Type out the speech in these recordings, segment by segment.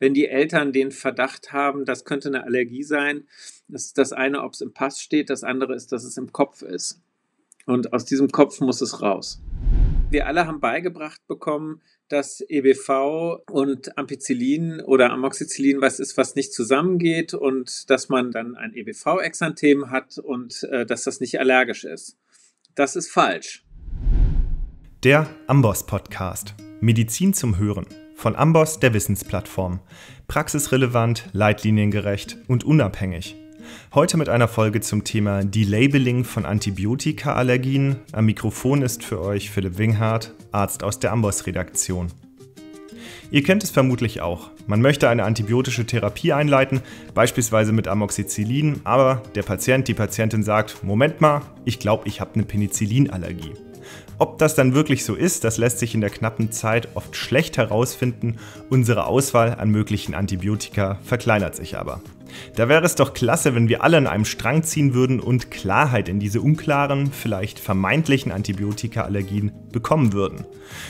wenn die Eltern den Verdacht haben, das könnte eine Allergie sein, ist das eine, ob es im Pass steht, das andere ist, dass es im Kopf ist. Und aus diesem Kopf muss es raus. Wir alle haben beigebracht bekommen, dass EBV und Ampicillin oder Amoxicillin was ist, was nicht zusammengeht und dass man dann ein EBV-Exanthem hat und äh, dass das nicht allergisch ist. Das ist falsch. Der Amboss Podcast. Medizin zum Hören. Von Amboss, der Wissensplattform. Praxisrelevant, leitliniengerecht und unabhängig. Heute mit einer Folge zum Thema Delabeling von Antibiotikaallergien. Am Mikrofon ist für euch Philipp Winghardt, Arzt aus der Amboss-Redaktion. Ihr kennt es vermutlich auch. Man möchte eine antibiotische Therapie einleiten, beispielsweise mit Amoxicillin, aber der Patient, die Patientin sagt, Moment mal, ich glaube, ich habe eine Penicillinallergie. Ob das dann wirklich so ist, das lässt sich in der knappen Zeit oft schlecht herausfinden. Unsere Auswahl an möglichen Antibiotika verkleinert sich aber. Da wäre es doch klasse, wenn wir alle an einem Strang ziehen würden und Klarheit in diese unklaren, vielleicht vermeintlichen Antibiotikaallergien bekommen würden.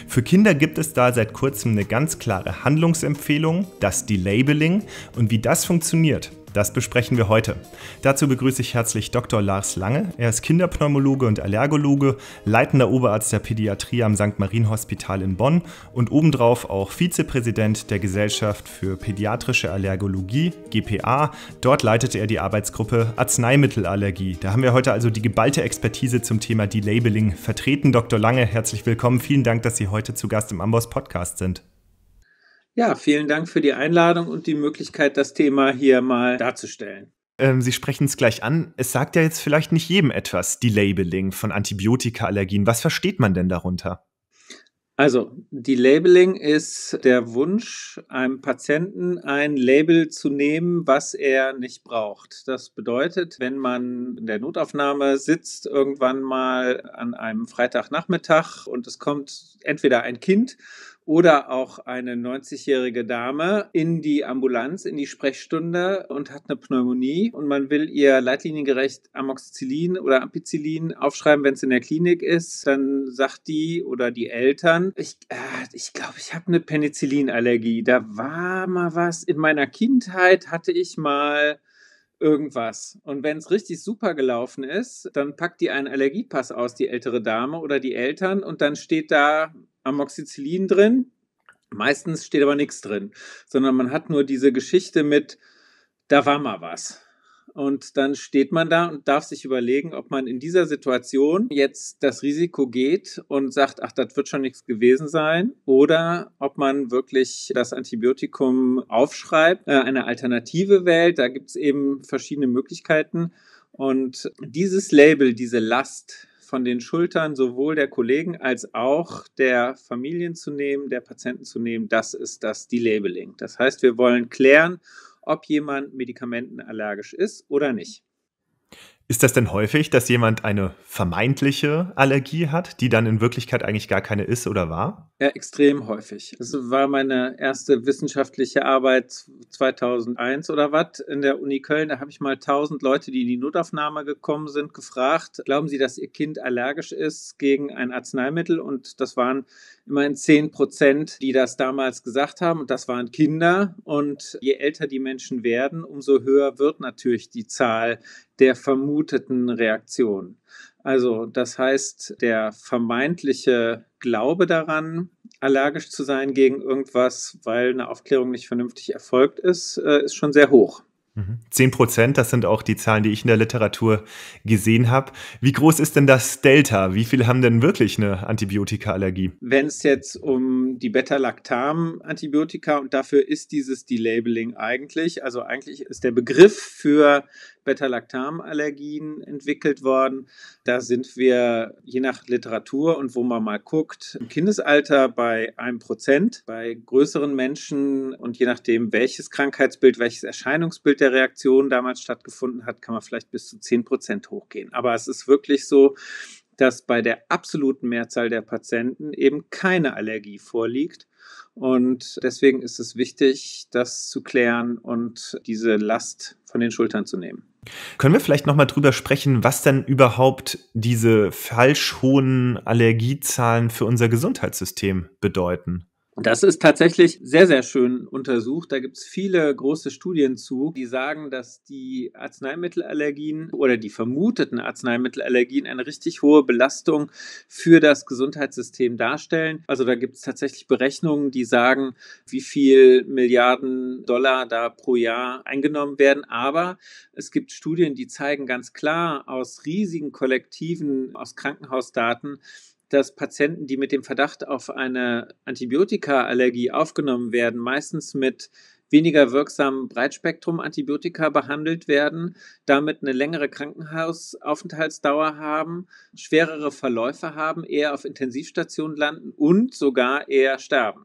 Für Kinder gibt es da seit kurzem eine ganz klare Handlungsempfehlung, das Delabeling und wie das funktioniert, das besprechen wir heute. Dazu begrüße ich herzlich Dr. Lars Lange. Er ist Kinderpneumologe und Allergologe, leitender Oberarzt der Pädiatrie am St. Marien Hospital in Bonn und obendrauf auch Vizepräsident der Gesellschaft für Pädiatrische Allergologie, GPA. Dort leitete er die Arbeitsgruppe Arzneimittelallergie. Da haben wir heute also die geballte Expertise zum Thema Delabeling vertreten. Dr. Lange, herzlich willkommen. Vielen Dank, dass Sie heute zu Gast im Amboss Podcast sind. Ja, vielen Dank für die Einladung und die Möglichkeit, das Thema hier mal darzustellen. Ähm, Sie sprechen es gleich an. Es sagt ja jetzt vielleicht nicht jedem etwas, die Labeling von Antibiotikaallergien. Was versteht man denn darunter? Also, die Labeling ist der Wunsch, einem Patienten ein Label zu nehmen, was er nicht braucht. Das bedeutet, wenn man in der Notaufnahme sitzt, irgendwann mal an einem Freitagnachmittag und es kommt entweder ein Kind oder auch eine 90-jährige Dame in die Ambulanz, in die Sprechstunde und hat eine Pneumonie und man will ihr leitliniengerecht Amoxicillin oder Ampicillin aufschreiben, wenn es in der Klinik ist, dann sagt die oder die Eltern, ich glaube, äh, ich, glaub, ich habe eine Penicillinallergie. Da war mal was. In meiner Kindheit hatte ich mal irgendwas. Und wenn es richtig super gelaufen ist, dann packt die einen Allergiepass aus, die ältere Dame oder die Eltern, und dann steht da Amoxicillin drin. Meistens steht aber nichts drin, sondern man hat nur diese Geschichte mit, da war mal was. Und dann steht man da und darf sich überlegen, ob man in dieser Situation jetzt das Risiko geht und sagt, ach, das wird schon nichts gewesen sein, oder ob man wirklich das Antibiotikum aufschreibt, äh, eine Alternative wählt. Da gibt es eben verschiedene Möglichkeiten. Und dieses Label, diese Last, von den Schultern sowohl der Kollegen als auch der Familien zu nehmen, der Patienten zu nehmen, das ist das Delabeling. Das heißt, wir wollen klären, ob jemand medikamentenallergisch ist oder nicht. Ist das denn häufig, dass jemand eine vermeintliche Allergie hat, die dann in Wirklichkeit eigentlich gar keine ist oder war? Ja, extrem häufig. Es war meine erste wissenschaftliche Arbeit 2001 oder was in der Uni Köln. Da habe ich mal 1000 Leute, die in die Notaufnahme gekommen sind, gefragt, glauben Sie, dass Ihr Kind allergisch ist gegen ein Arzneimittel? Und das waren immerhin 10 Prozent, die das damals gesagt haben. Und das waren Kinder. Und je älter die Menschen werden, umso höher wird natürlich die Zahl der vermuteten Reaktionen. Also das heißt, der vermeintliche Glaube daran, allergisch zu sein gegen irgendwas, weil eine Aufklärung nicht vernünftig erfolgt ist, äh, ist schon sehr hoch. Mhm. Zehn Prozent, das sind auch die Zahlen, die ich in der Literatur gesehen habe. Wie groß ist denn das Delta? Wie viele haben denn wirklich eine Antibiotikaallergie? Wenn es jetzt um die Beta-Lactam-Antibiotika und dafür ist dieses Delabeling eigentlich, also eigentlich ist der Begriff für Beta-Lactam-Allergien entwickelt worden. Da sind wir je nach Literatur und wo man mal guckt, im Kindesalter bei einem Prozent, bei größeren Menschen und je nachdem, welches Krankheitsbild, welches Erscheinungsbild der Reaktion damals stattgefunden hat, kann man vielleicht bis zu zehn Prozent hochgehen. Aber es ist wirklich so, dass bei der absoluten Mehrzahl der Patienten eben keine Allergie vorliegt. Und deswegen ist es wichtig, das zu klären und diese Last von den Schultern zu nehmen. Können wir vielleicht nochmal drüber sprechen, was denn überhaupt diese falsch hohen Allergiezahlen für unser Gesundheitssystem bedeuten? das ist tatsächlich sehr, sehr schön untersucht. Da gibt es viele große Studien zu, die sagen, dass die Arzneimittelallergien oder die vermuteten Arzneimittelallergien eine richtig hohe Belastung für das Gesundheitssystem darstellen. Also da gibt es tatsächlich Berechnungen, die sagen, wie viel Milliarden Dollar da pro Jahr eingenommen werden. Aber es gibt Studien, die zeigen ganz klar aus riesigen Kollektiven, aus Krankenhausdaten, dass Patienten, die mit dem Verdacht auf eine Antibiotikaallergie aufgenommen werden, meistens mit weniger wirksamen Breitspektrum-Antibiotika behandelt werden, damit eine längere Krankenhausaufenthaltsdauer haben, schwerere Verläufe haben, eher auf Intensivstationen landen und sogar eher sterben.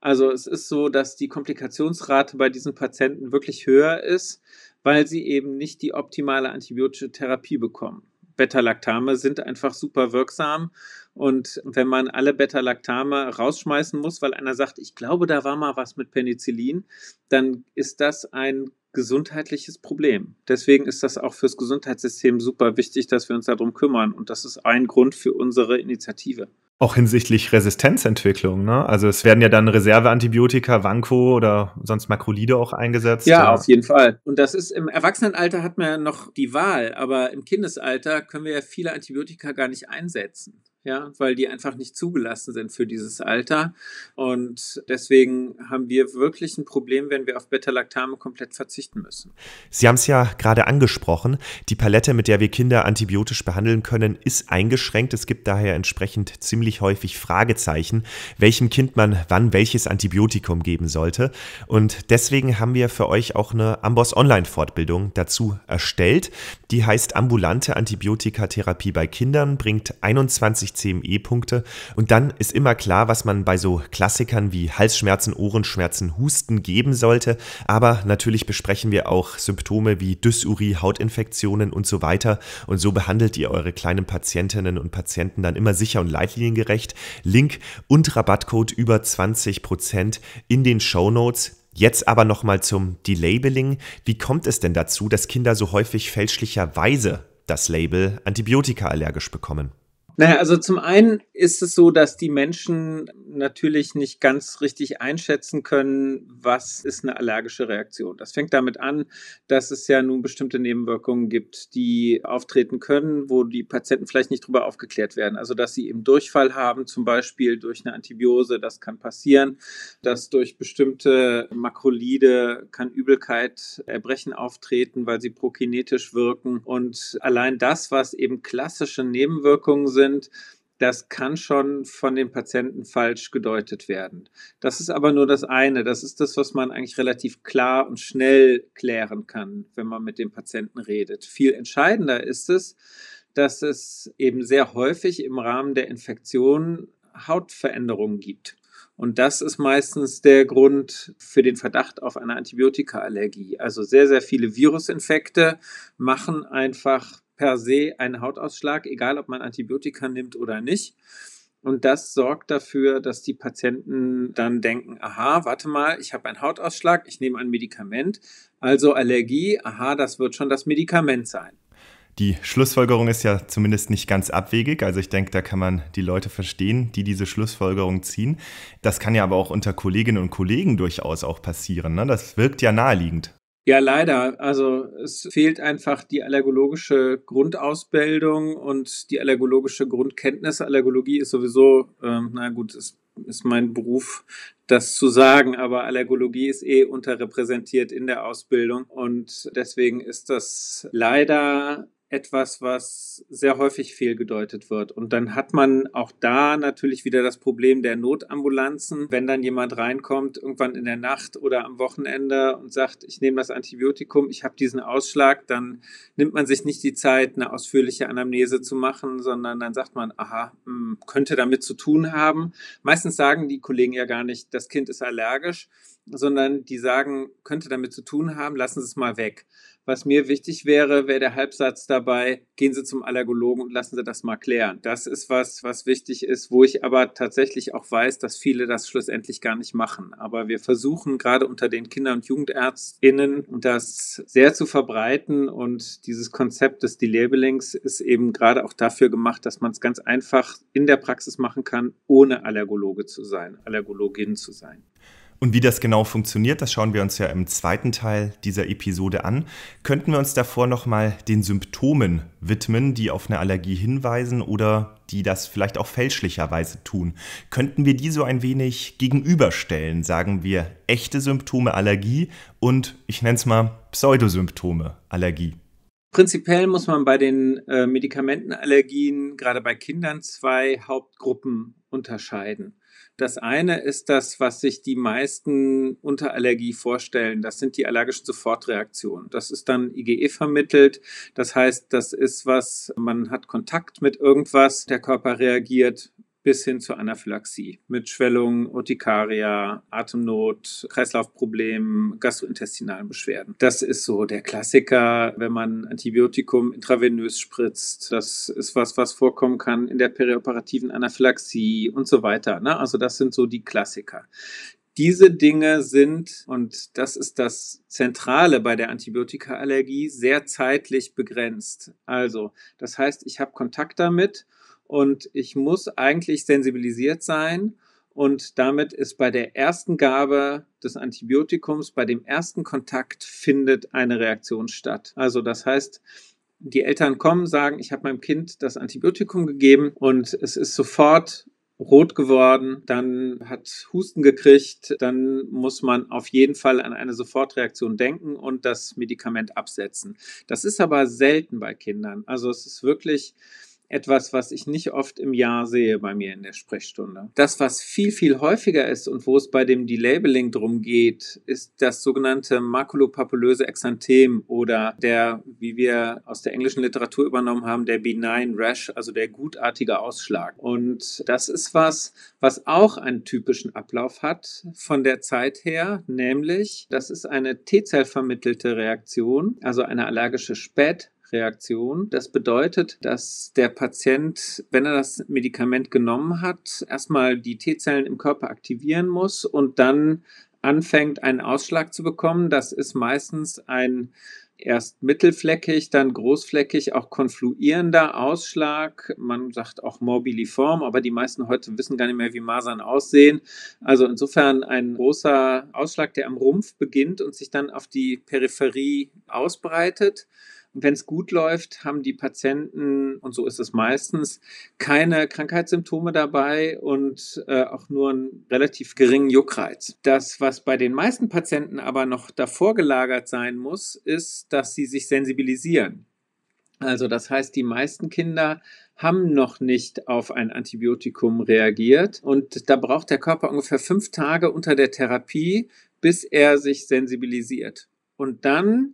Also es ist so, dass die Komplikationsrate bei diesen Patienten wirklich höher ist, weil sie eben nicht die optimale antibiotische Therapie bekommen. Beta-Lactame sind einfach super wirksam. Und wenn man alle Beta-Lactame rausschmeißen muss, weil einer sagt, ich glaube, da war mal was mit Penicillin, dann ist das ein gesundheitliches Problem. Deswegen ist das auch fürs Gesundheitssystem super wichtig, dass wir uns darum kümmern. Und das ist ein Grund für unsere Initiative. Auch hinsichtlich Resistenzentwicklung, ne? Also es werden ja dann Reserveantibiotika, Vanco oder sonst Makrolide auch eingesetzt. Ja, ja, auf jeden Fall. Und das ist im Erwachsenenalter hat man ja noch die Wahl, aber im Kindesalter können wir ja viele Antibiotika gar nicht einsetzen ja, weil die einfach nicht zugelassen sind für dieses Alter. Und deswegen haben wir wirklich ein Problem, wenn wir auf Beta-Lactame komplett verzichten müssen. Sie haben es ja gerade angesprochen. Die Palette, mit der wir Kinder antibiotisch behandeln können, ist eingeschränkt. Es gibt daher entsprechend ziemlich häufig Fragezeichen, welchem Kind man wann welches Antibiotikum geben sollte. Und deswegen haben wir für euch auch eine Amboss Online-Fortbildung dazu erstellt. Die heißt Ambulante Antibiotikatherapie bei Kindern, bringt 21 CME-Punkte. Und dann ist immer klar, was man bei so Klassikern wie Halsschmerzen, Ohrenschmerzen, Husten geben sollte. Aber natürlich besprechen wir auch Symptome wie Dysurie, Hautinfektionen und so weiter. Und so behandelt ihr eure kleinen Patientinnen und Patienten dann immer sicher und leitliniengerecht. Link und Rabattcode über 20% in den Show Notes. Jetzt aber nochmal zum Delabeling. Wie kommt es denn dazu, dass Kinder so häufig fälschlicherweise das Label Antibiotika allergisch bekommen? Naja, also zum einen ist es so, dass die Menschen natürlich nicht ganz richtig einschätzen können, was ist eine allergische Reaktion. Das fängt damit an, dass es ja nun bestimmte Nebenwirkungen gibt, die auftreten können, wo die Patienten vielleicht nicht drüber aufgeklärt werden. Also, dass sie eben Durchfall haben, zum Beispiel durch eine Antibiose, das kann passieren, dass durch bestimmte Makrolide kann Übelkeit, Erbrechen auftreten, weil sie prokinetisch wirken. Und allein das, was eben klassische Nebenwirkungen sind, sind, das kann schon von den Patienten falsch gedeutet werden. Das ist aber nur das eine. Das ist das, was man eigentlich relativ klar und schnell klären kann, wenn man mit dem Patienten redet. Viel entscheidender ist es, dass es eben sehr häufig im Rahmen der Infektion Hautveränderungen gibt. Und das ist meistens der Grund für den Verdacht auf eine Antibiotikaallergie. Also sehr, sehr viele Virusinfekte machen einfach per se einen Hautausschlag, egal ob man Antibiotika nimmt oder nicht. Und das sorgt dafür, dass die Patienten dann denken, aha, warte mal, ich habe einen Hautausschlag, ich nehme ein Medikament, also Allergie, aha, das wird schon das Medikament sein. Die Schlussfolgerung ist ja zumindest nicht ganz abwegig. Also ich denke, da kann man die Leute verstehen, die diese Schlussfolgerung ziehen. Das kann ja aber auch unter Kolleginnen und Kollegen durchaus auch passieren. Ne? Das wirkt ja naheliegend. Ja, leider. Also es fehlt einfach die allergologische Grundausbildung und die allergologische Grundkenntnis. Allergologie ist sowieso, ähm, na gut, ist, ist mein Beruf, das zu sagen, aber Allergologie ist eh unterrepräsentiert in der Ausbildung und deswegen ist das leider etwas, was sehr häufig fehlgedeutet wird. Und dann hat man auch da natürlich wieder das Problem der Notambulanzen. Wenn dann jemand reinkommt, irgendwann in der Nacht oder am Wochenende und sagt, ich nehme das Antibiotikum, ich habe diesen Ausschlag, dann nimmt man sich nicht die Zeit, eine ausführliche Anamnese zu machen, sondern dann sagt man, aha, hm, könnte damit zu tun haben. Meistens sagen die Kollegen ja gar nicht, das Kind ist allergisch sondern die sagen, könnte damit zu tun haben, lassen Sie es mal weg. Was mir wichtig wäre, wäre der Halbsatz dabei, gehen Sie zum Allergologen und lassen Sie das mal klären. Das ist was, was wichtig ist, wo ich aber tatsächlich auch weiß, dass viele das schlussendlich gar nicht machen. Aber wir versuchen gerade unter den Kinder- und JugendärztInnen das sehr zu verbreiten und dieses Konzept des Delabelings ist eben gerade auch dafür gemacht, dass man es ganz einfach in der Praxis machen kann, ohne Allergologe zu sein, Allergologin zu sein. Und wie das genau funktioniert, das schauen wir uns ja im zweiten Teil dieser Episode an. Könnten wir uns davor nochmal den Symptomen widmen, die auf eine Allergie hinweisen oder die das vielleicht auch fälschlicherweise tun? Könnten wir die so ein wenig gegenüberstellen? Sagen wir echte Symptome Allergie und ich nenne es mal Pseudosymptome Allergie. Prinzipiell muss man bei den äh, Medikamentenallergien, gerade bei Kindern, zwei Hauptgruppen unterscheiden. Das eine ist das, was sich die meisten unter Allergie vorstellen. Das sind die allergischen Sofortreaktionen. Das ist dann IgE vermittelt. Das heißt, das ist was, man hat Kontakt mit irgendwas, der Körper reagiert bis hin zur Anaphylaxie mit Schwellung, Urtikaria, Atemnot, Kreislaufproblemen, gastrointestinalen Beschwerden. Das ist so der Klassiker, wenn man Antibiotikum intravenös spritzt. Das ist was, was vorkommen kann in der perioperativen Anaphylaxie und so weiter. Ne? Also das sind so die Klassiker. Diese Dinge sind, und das ist das Zentrale bei der Antibiotikaallergie, sehr zeitlich begrenzt. Also, das heißt, ich habe Kontakt damit und ich muss eigentlich sensibilisiert sein. Und damit ist bei der ersten Gabe des Antibiotikums, bei dem ersten Kontakt findet eine Reaktion statt. Also das heißt, die Eltern kommen, sagen, ich habe meinem Kind das Antibiotikum gegeben und es ist sofort rot geworden, dann hat Husten gekriegt, dann muss man auf jeden Fall an eine Sofortreaktion denken und das Medikament absetzen. Das ist aber selten bei Kindern. Also es ist wirklich etwas, was ich nicht oft im Jahr sehe bei mir in der Sprechstunde. Das, was viel, viel häufiger ist und wo es bei dem Delabeling drum geht, ist das sogenannte makulopapulöse Exanthem oder der, wie wir aus der englischen Literatur übernommen haben, der benign rash, also der gutartige Ausschlag. Und das ist was, was auch einen typischen Ablauf hat von der Zeit her, nämlich das ist eine T-Zell vermittelte Reaktion, also eine allergische Spät Reaktion. Das bedeutet, dass der Patient, wenn er das Medikament genommen hat, erstmal die T-Zellen im Körper aktivieren muss und dann anfängt, einen Ausschlag zu bekommen. Das ist meistens ein erst mittelfleckig, dann großfleckig, auch konfluierender Ausschlag. Man sagt auch morbiliform, aber die meisten heute wissen gar nicht mehr, wie Masern aussehen. Also insofern ein großer Ausschlag, der am Rumpf beginnt und sich dann auf die Peripherie ausbreitet. Und wenn es gut läuft, haben die Patienten, und so ist es meistens, keine Krankheitssymptome dabei und äh, auch nur einen relativ geringen Juckreiz. Das, was bei den meisten Patienten aber noch davor gelagert sein muss, ist, dass sie sich sensibilisieren. Also das heißt, die meisten Kinder haben noch nicht auf ein Antibiotikum reagiert und da braucht der Körper ungefähr fünf Tage unter der Therapie, bis er sich sensibilisiert. Und dann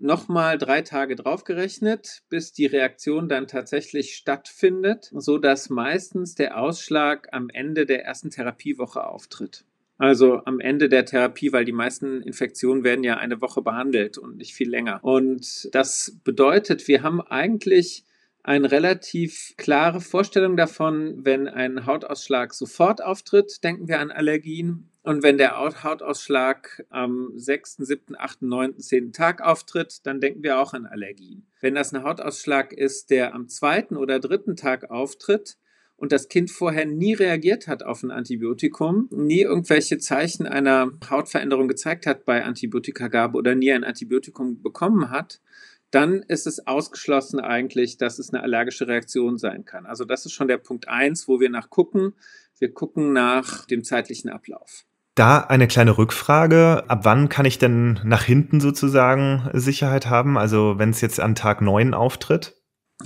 nochmal drei Tage draufgerechnet, bis die Reaktion dann tatsächlich stattfindet, sodass meistens der Ausschlag am Ende der ersten Therapiewoche auftritt. Also am Ende der Therapie, weil die meisten Infektionen werden ja eine Woche behandelt und nicht viel länger. Und das bedeutet, wir haben eigentlich eine relativ klare Vorstellung davon, wenn ein Hautausschlag sofort auftritt, denken wir an Allergien. Und wenn der Hautausschlag am 6., 7., 8., 9., 10. Tag auftritt, dann denken wir auch an Allergien. Wenn das ein Hautausschlag ist, der am zweiten oder dritten Tag auftritt und das Kind vorher nie reagiert hat auf ein Antibiotikum, nie irgendwelche Zeichen einer Hautveränderung gezeigt hat bei Antibiotikagabe oder nie ein Antibiotikum bekommen hat, dann ist es ausgeschlossen eigentlich, dass es eine allergische Reaktion sein kann. Also das ist schon der Punkt eins, wo wir nachgucken. Wir gucken nach dem zeitlichen Ablauf. Da eine kleine Rückfrage. Ab wann kann ich denn nach hinten sozusagen Sicherheit haben? Also wenn es jetzt an Tag 9 auftritt?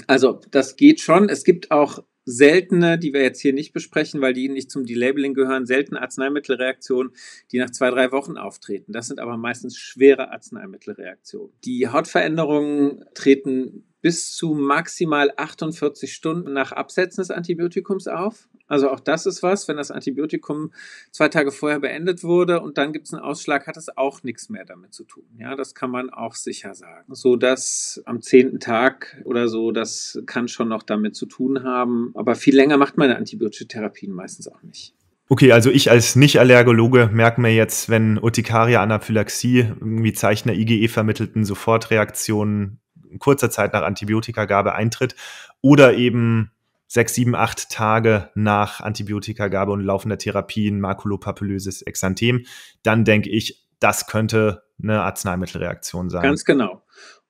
Also das geht schon. Es gibt auch seltene, die wir jetzt hier nicht besprechen, weil die nicht zum Delabeling gehören, seltene Arzneimittelreaktionen, die nach zwei, drei Wochen auftreten. Das sind aber meistens schwere Arzneimittelreaktionen. Die Hautveränderungen treten bis zu maximal 48 Stunden nach Absetzen des Antibiotikums auf. Also auch das ist was, wenn das Antibiotikum zwei Tage vorher beendet wurde und dann gibt es einen Ausschlag, hat es auch nichts mehr damit zu tun. Ja, das kann man auch sicher sagen. So dass am zehnten Tag oder so, das kann schon noch damit zu tun haben. Aber viel länger macht man antibiotische Therapien meistens auch nicht. Okay, also ich als Nicht-Allergologe merke mir jetzt, wenn Urtikaria, Anaphylaxie irgendwie Zeichner IgE-vermittelten Sofortreaktionen in kurzer Zeit nach Antibiotikagabe eintritt oder eben sechs, sieben, acht Tage nach Antibiotikagabe und laufender Therapien, makulopapillöses Exanthem, dann denke ich, das könnte eine Arzneimittelreaktion sein. Ganz genau.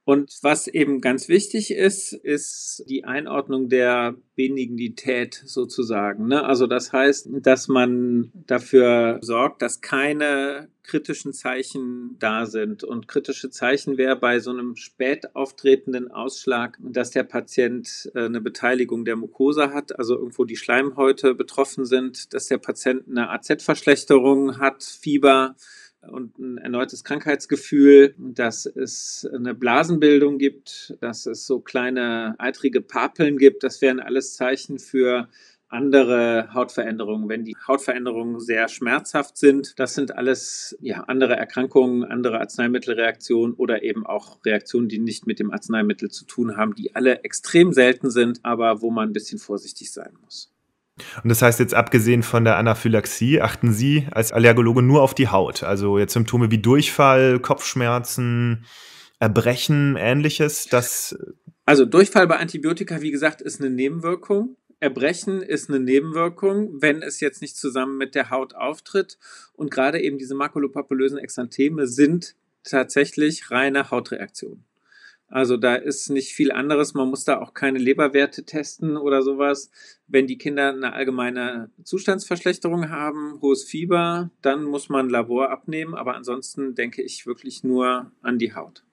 Und was eben ganz wichtig ist, ist die Einordnung der Benignität sozusagen. Ne? Also das heißt, dass man dafür sorgt, dass keine kritischen Zeichen da sind. Und kritische Zeichen wäre bei so einem spät auftretenden Ausschlag, dass der Patient äh, eine Beteiligung der Mucosa hat, also irgendwo die Schleimhäute betroffen sind, dass der Patient eine AZ-Verschlechterung hat, Fieber, und ein erneutes Krankheitsgefühl, dass es eine Blasenbildung gibt, dass es so kleine eitrige Papeln gibt. Das wären alles Zeichen für andere Hautveränderungen, wenn die Hautveränderungen sehr schmerzhaft sind. Das sind alles ja, andere Erkrankungen, andere Arzneimittelreaktionen oder eben auch Reaktionen, die nicht mit dem Arzneimittel zu tun haben, die alle extrem selten sind, aber wo man ein bisschen vorsichtig sein muss. Und das heißt jetzt abgesehen von der Anaphylaxie achten Sie als Allergologe nur auf die Haut. Also jetzt Symptome wie Durchfall, Kopfschmerzen, Erbrechen, ähnliches. Das äh, also Durchfall bei Antibiotika, wie gesagt, ist eine Nebenwirkung. Erbrechen ist eine Nebenwirkung, wenn es jetzt nicht zusammen mit der Haut auftritt. Und gerade eben diese makulopapulösen Exantheme sind tatsächlich reine Hautreaktionen. Also da ist nicht viel anderes. Man muss da auch keine Leberwerte testen oder sowas. Wenn die Kinder eine allgemeine Zustandsverschlechterung haben, hohes Fieber, dann muss man Labor abnehmen. Aber ansonsten denke ich wirklich nur an die Haut.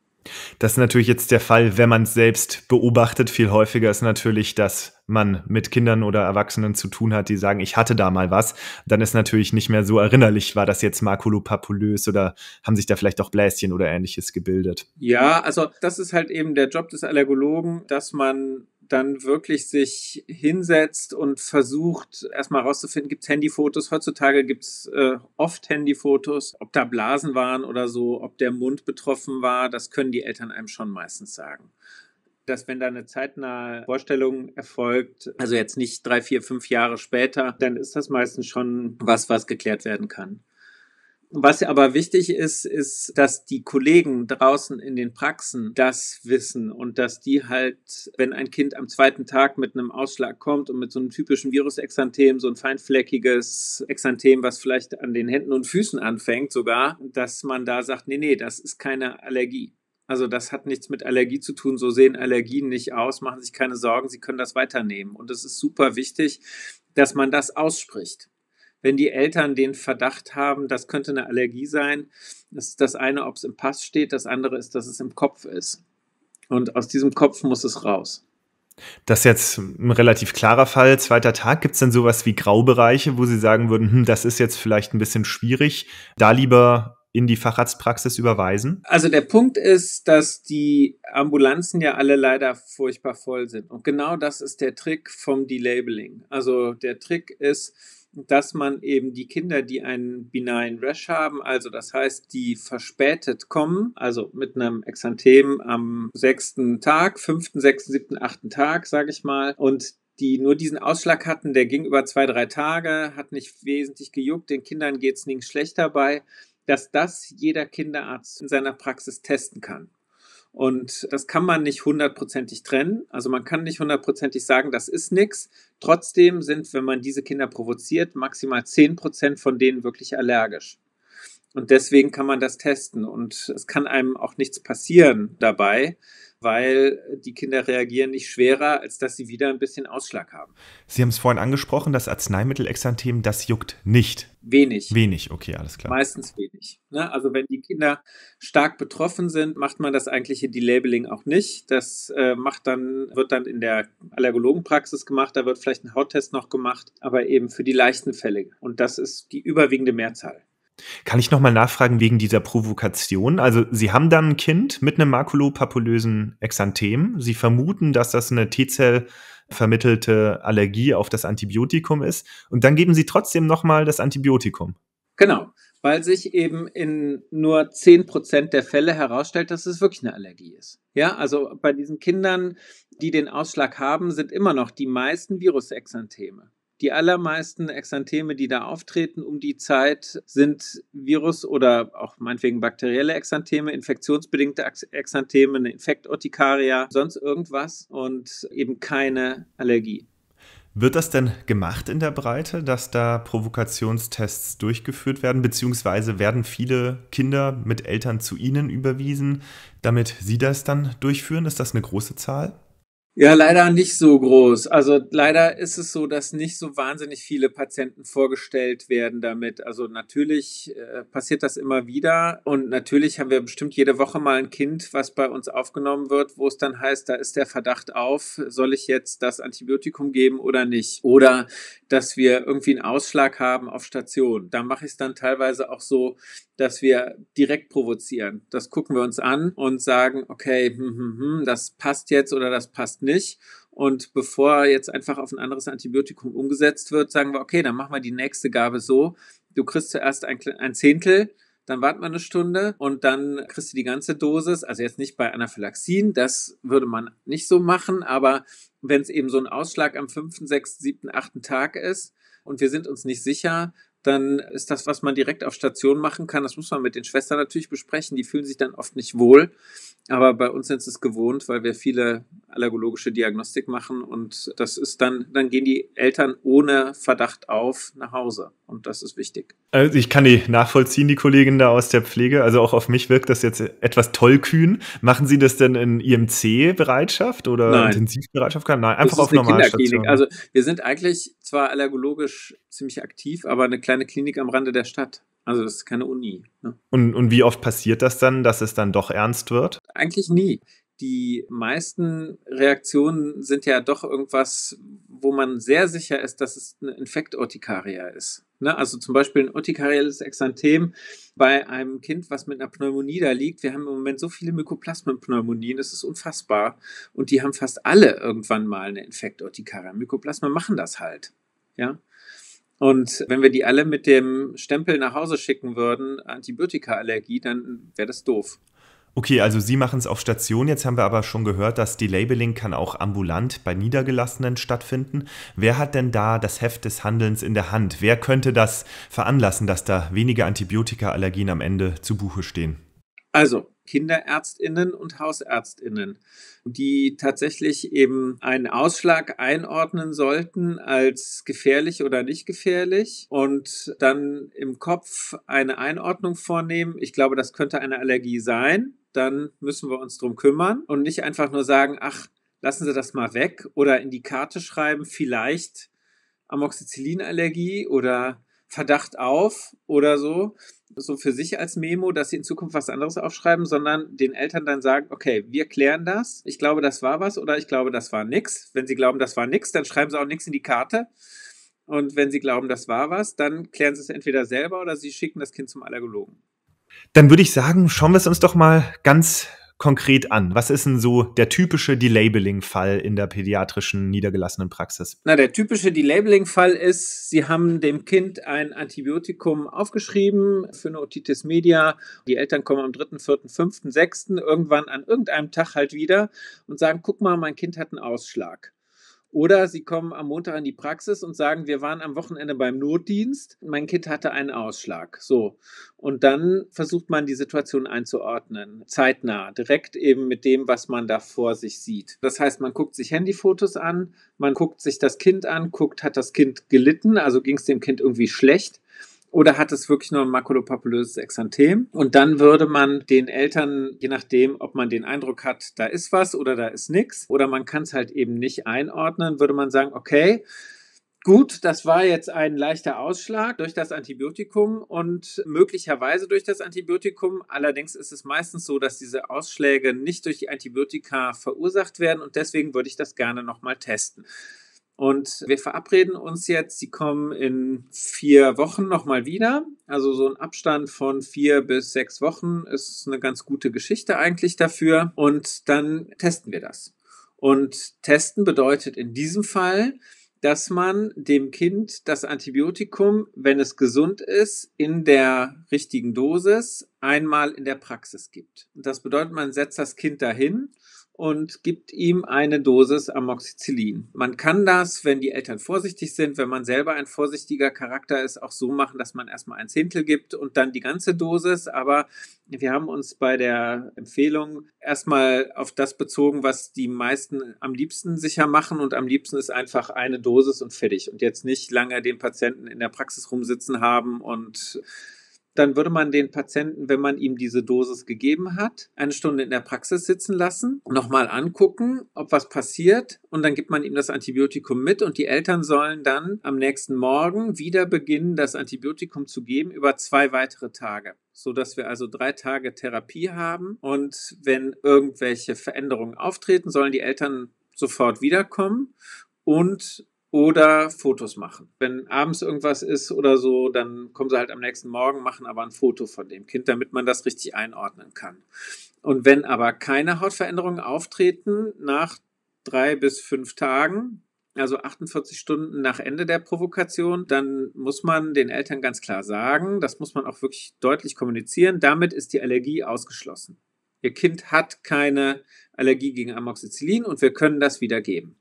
Das ist natürlich jetzt der Fall, wenn man es selbst beobachtet. Viel häufiger ist natürlich, dass man mit Kindern oder Erwachsenen zu tun hat, die sagen, ich hatte da mal was. Dann ist natürlich nicht mehr so erinnerlich, war das jetzt makulopapulös oder haben sich da vielleicht auch Bläschen oder ähnliches gebildet. Ja, also das ist halt eben der Job des Allergologen, dass man dann wirklich sich hinsetzt und versucht, erstmal rauszufinden, gibt es Handyfotos? Heutzutage gibt es äh, oft Handyfotos, ob da Blasen waren oder so, ob der Mund betroffen war, das können die Eltern einem schon meistens sagen dass wenn da eine zeitnahe Vorstellung erfolgt, also jetzt nicht drei, vier, fünf Jahre später, dann ist das meistens schon was, was geklärt werden kann. Was aber wichtig ist, ist, dass die Kollegen draußen in den Praxen das wissen und dass die halt, wenn ein Kind am zweiten Tag mit einem Ausschlag kommt und mit so einem typischen Virusexanthem, so ein feinfleckiges Exanthem, was vielleicht an den Händen und Füßen anfängt sogar, dass man da sagt, nee, nee, das ist keine Allergie. Also das hat nichts mit Allergie zu tun. So sehen Allergien nicht aus. Machen sich keine Sorgen. Sie können das weiternehmen. Und es ist super wichtig, dass man das ausspricht wenn die Eltern den Verdacht haben, das könnte eine Allergie sein, ist das eine, ob es im Pass steht, das andere ist, dass es im Kopf ist. Und aus diesem Kopf muss es raus. Das ist jetzt ein relativ klarer Fall. Zweiter Tag. Gibt es denn sowas wie Graubereiche, wo Sie sagen würden, hm, das ist jetzt vielleicht ein bisschen schwierig, da lieber in die Facharztpraxis überweisen? Also der Punkt ist, dass die Ambulanzen ja alle leider furchtbar voll sind. Und genau das ist der Trick vom Delabeling. Also der Trick ist, dass man eben die Kinder, die einen benignen Rash haben, also das heißt, die verspätet kommen, also mit einem Exanthem am sechsten Tag, fünften, sechsten, siebten, achten Tag, sage ich mal, und die nur diesen Ausschlag hatten, der ging über zwei, drei Tage, hat nicht wesentlich gejuckt, den Kindern geht es nicht schlecht dabei, dass das jeder Kinderarzt in seiner Praxis testen kann. Und das kann man nicht hundertprozentig trennen. Also man kann nicht hundertprozentig sagen, das ist nichts. Trotzdem sind, wenn man diese Kinder provoziert, maximal zehn Prozent von denen wirklich allergisch. Und deswegen kann man das testen und es kann einem auch nichts passieren dabei weil äh, die Kinder reagieren nicht schwerer, als dass sie wieder ein bisschen Ausschlag haben. Sie haben es vorhin angesprochen, das Arzneimittel Arzneimittelexanthem, das juckt nicht. Wenig. Wenig, okay, alles klar. Meistens wenig. Ne? Also wenn die Kinder stark betroffen sind, macht man das eigentliche Delabeling auch nicht. Das äh, macht dann, wird dann in der Allergologenpraxis gemacht, da wird vielleicht ein Hauttest noch gemacht, aber eben für die leichten Fälle. Und das ist die überwiegende Mehrzahl. Kann ich nochmal nachfragen wegen dieser Provokation? Also, Sie haben dann ein Kind mit einem makulopapulösen Exanthem. Sie vermuten, dass das eine T-Zell vermittelte Allergie auf das Antibiotikum ist. Und dann geben Sie trotzdem nochmal das Antibiotikum. Genau, weil sich eben in nur 10% der Fälle herausstellt, dass es wirklich eine Allergie ist. Ja, also bei diesen Kindern, die den Ausschlag haben, sind immer noch die meisten Virusexantheme. Die allermeisten Exantheme, die da auftreten um die Zeit, sind Virus- oder auch meinetwegen bakterielle Exantheme, infektionsbedingte Exantheme, eine Infektortikaria, sonst irgendwas und eben keine Allergie. Wird das denn gemacht in der Breite, dass da Provokationstests durchgeführt werden, beziehungsweise werden viele Kinder mit Eltern zu Ihnen überwiesen, damit Sie das dann durchführen? Ist das eine große Zahl? Ja, leider nicht so groß. Also leider ist es so, dass nicht so wahnsinnig viele Patienten vorgestellt werden damit. Also natürlich äh, passiert das immer wieder und natürlich haben wir bestimmt jede Woche mal ein Kind, was bei uns aufgenommen wird, wo es dann heißt, da ist der Verdacht auf, soll ich jetzt das Antibiotikum geben oder nicht? Oder dass wir irgendwie einen Ausschlag haben auf Station. Da mache ich es dann teilweise auch so, dass wir direkt provozieren. Das gucken wir uns an und sagen, okay, hm, hm, hm, das passt jetzt oder das passt nicht. Und bevor jetzt einfach auf ein anderes Antibiotikum umgesetzt wird, sagen wir, okay, dann machen wir die nächste Gabe so. Du kriegst zuerst ein, ein Zehntel, dann warten wir eine Stunde und dann kriegst du die ganze Dosis. Also jetzt nicht bei Anaphylaxien, das würde man nicht so machen, aber wenn es eben so ein Ausschlag am fünften, sechsten, siebten, achten Tag ist und wir sind uns nicht sicher, dann ist das, was man direkt auf Station machen kann. Das muss man mit den Schwestern natürlich besprechen. Die fühlen sich dann oft nicht wohl. Aber bei uns sind es gewohnt, weil wir viele allergologische Diagnostik machen und das ist dann, dann gehen die Eltern ohne Verdacht auf nach Hause und das ist wichtig. Also ich kann die nachvollziehen, die Kollegin da aus der Pflege. Also auch auf mich wirkt das jetzt etwas tollkühn. Machen Sie das denn in IMC-Bereitschaft oder Nein. Intensivbereitschaft? Nein, einfach auf normalen Stationen. Also wir sind eigentlich zwar allergologisch ziemlich aktiv, aber eine kleine Klinik am Rande der Stadt. Also das ist keine Uni. Ne? Und, und wie oft passiert das dann, dass es dann doch ernst wird? Eigentlich nie. Die meisten Reaktionen sind ja doch irgendwas, wo man sehr sicher ist, dass es eine Infektortikaria ist. Ne? Also zum Beispiel ein urtikarielles Exanthem bei einem Kind, was mit einer Pneumonie da liegt. Wir haben im Moment so viele Mykoplasmenpneumonien, das ist unfassbar. Und die haben fast alle irgendwann mal eine Infektortikaria. urtikaria Mykoplasmen machen das halt. Ja? Und wenn wir die alle mit dem Stempel nach Hause schicken würden, Antibiotikaallergie, dann wäre das doof. Okay, also Sie machen es auf Station. Jetzt haben wir aber schon gehört, dass die Labeling kann auch ambulant bei Niedergelassenen stattfinden. Wer hat denn da das Heft des Handelns in der Hand? Wer könnte das veranlassen, dass da weniger Antibiotikaallergien am Ende zu Buche stehen? Also Kinderärztinnen und Hausärztinnen, die tatsächlich eben einen Ausschlag einordnen sollten als gefährlich oder nicht gefährlich und dann im Kopf eine Einordnung vornehmen. Ich glaube, das könnte eine Allergie sein. Dann müssen wir uns drum kümmern und nicht einfach nur sagen, ach, lassen Sie das mal weg oder in die Karte schreiben, vielleicht Amoxicillinallergie oder Verdacht auf oder so, so für sich als Memo, dass sie in Zukunft was anderes aufschreiben, sondern den Eltern dann sagen, okay, wir klären das. Ich glaube, das war was oder ich glaube, das war nix. Wenn sie glauben, das war nix, dann schreiben sie auch nichts in die Karte. Und wenn sie glauben, das war was, dann klären sie es entweder selber oder sie schicken das Kind zum Allergologen. Dann würde ich sagen, schauen wir es uns doch mal ganz konkret an? Was ist denn so der typische Delabeling-Fall in der pädiatrischen niedergelassenen Praxis? Na, der typische Delabeling-Fall ist, Sie haben dem Kind ein Antibiotikum aufgeschrieben für eine Otitis media. Die Eltern kommen am 3., 4., 5., 6. irgendwann an irgendeinem Tag halt wieder und sagen, guck mal, mein Kind hat einen Ausschlag. Oder sie kommen am Montag in die Praxis und sagen, wir waren am Wochenende beim Notdienst, mein Kind hatte einen Ausschlag. So. Und dann versucht man die Situation einzuordnen, zeitnah, direkt eben mit dem, was man da vor sich sieht. Das heißt, man guckt sich Handyfotos an, man guckt sich das Kind an, guckt, hat das Kind gelitten, also ging es dem Kind irgendwie schlecht oder hat es wirklich nur ein makulopapulöses Exanthem? Und dann würde man den Eltern, je nachdem, ob man den Eindruck hat, da ist was oder da ist nichts, oder man kann es halt eben nicht einordnen, würde man sagen, okay, Gut, das war jetzt ein leichter Ausschlag durch das Antibiotikum und möglicherweise durch das Antibiotikum. Allerdings ist es meistens so, dass diese Ausschläge nicht durch die Antibiotika verursacht werden und deswegen würde ich das gerne nochmal testen. Und wir verabreden uns jetzt. Sie kommen in vier Wochen nochmal wieder. Also so ein Abstand von vier bis sechs Wochen ist eine ganz gute Geschichte eigentlich dafür. Und dann testen wir das. Und testen bedeutet in diesem Fall, dass man dem Kind das Antibiotikum, wenn es gesund ist, in der richtigen Dosis einmal in der Praxis gibt. Und das bedeutet, man setzt das Kind dahin und gibt ihm eine Dosis Amoxicillin. Man kann das, wenn die Eltern vorsichtig sind, wenn man selber ein vorsichtiger Charakter ist, auch so machen, dass man erstmal ein Zehntel gibt und dann die ganze Dosis. Aber wir haben uns bei der Empfehlung erstmal auf das bezogen, was die meisten am liebsten sicher machen und am liebsten ist einfach eine Dosis und fertig und jetzt nicht lange den Patienten in der Praxis rumsitzen haben und dann würde man den Patienten, wenn man ihm diese Dosis gegeben hat, eine Stunde in der Praxis sitzen lassen, nochmal angucken, ob was passiert und dann gibt man ihm das Antibiotikum mit und die Eltern sollen dann am nächsten Morgen wieder beginnen, das Antibiotikum zu geben über zwei weitere Tage so dass wir also drei Tage Therapie haben und wenn irgendwelche Veränderungen auftreten, sollen die Eltern sofort wiederkommen und oder Fotos machen. Wenn abends irgendwas ist oder so, dann kommen sie halt am nächsten Morgen, machen aber ein Foto von dem Kind, damit man das richtig einordnen kann. Und wenn aber keine Hautveränderungen auftreten nach drei bis fünf Tagen, also 48 Stunden nach Ende der Provokation, dann muss man den Eltern ganz klar sagen, das muss man auch wirklich deutlich kommunizieren, damit ist die Allergie ausgeschlossen. Ihr Kind hat keine Allergie gegen Amoxicillin und wir können das wiedergeben.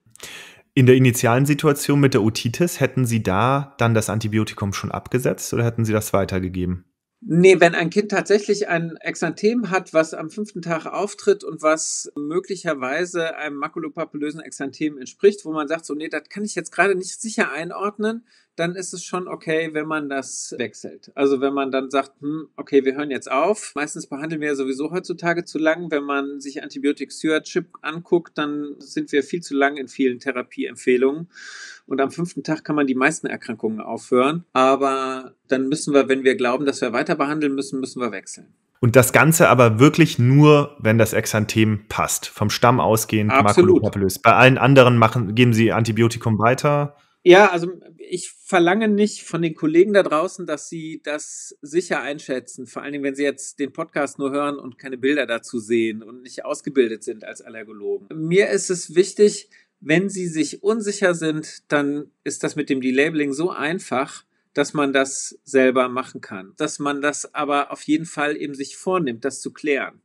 In der initialen Situation mit der Otitis, hätten Sie da dann das Antibiotikum schon abgesetzt oder hätten Sie das weitergegeben? Nee, wenn ein Kind tatsächlich ein Exanthem hat, was am fünften Tag auftritt und was möglicherweise einem makulopapulösen Exanthem entspricht, wo man sagt, so, nee, das kann ich jetzt gerade nicht sicher einordnen, dann ist es schon okay, wenn man das wechselt. Also wenn man dann sagt, hm, okay, wir hören jetzt auf. Meistens behandeln wir ja sowieso heutzutage zu lang. Wenn man sich antibiotik Stewardship anguckt, dann sind wir viel zu lang in vielen Therapieempfehlungen und am fünften Tag kann man die meisten Erkrankungen aufhören. Aber dann müssen wir, wenn wir glauben, dass wir weiter behandeln müssen, müssen wir wechseln. Und das Ganze aber wirklich nur, wenn das Exanthem passt. Vom Stamm ausgehend, Absolut. Bei allen anderen machen, geben Sie Antibiotikum weiter. Ja, also ich verlange nicht von den Kollegen da draußen, dass sie das sicher einschätzen. Vor allen Dingen, wenn sie jetzt den Podcast nur hören und keine Bilder dazu sehen und nicht ausgebildet sind als Allergologen. Mir ist es wichtig, wenn sie sich unsicher sind, dann ist das mit dem Delabeling so einfach, dass man das selber machen kann. Dass man das aber auf jeden Fall eben sich vornimmt, das zu klären.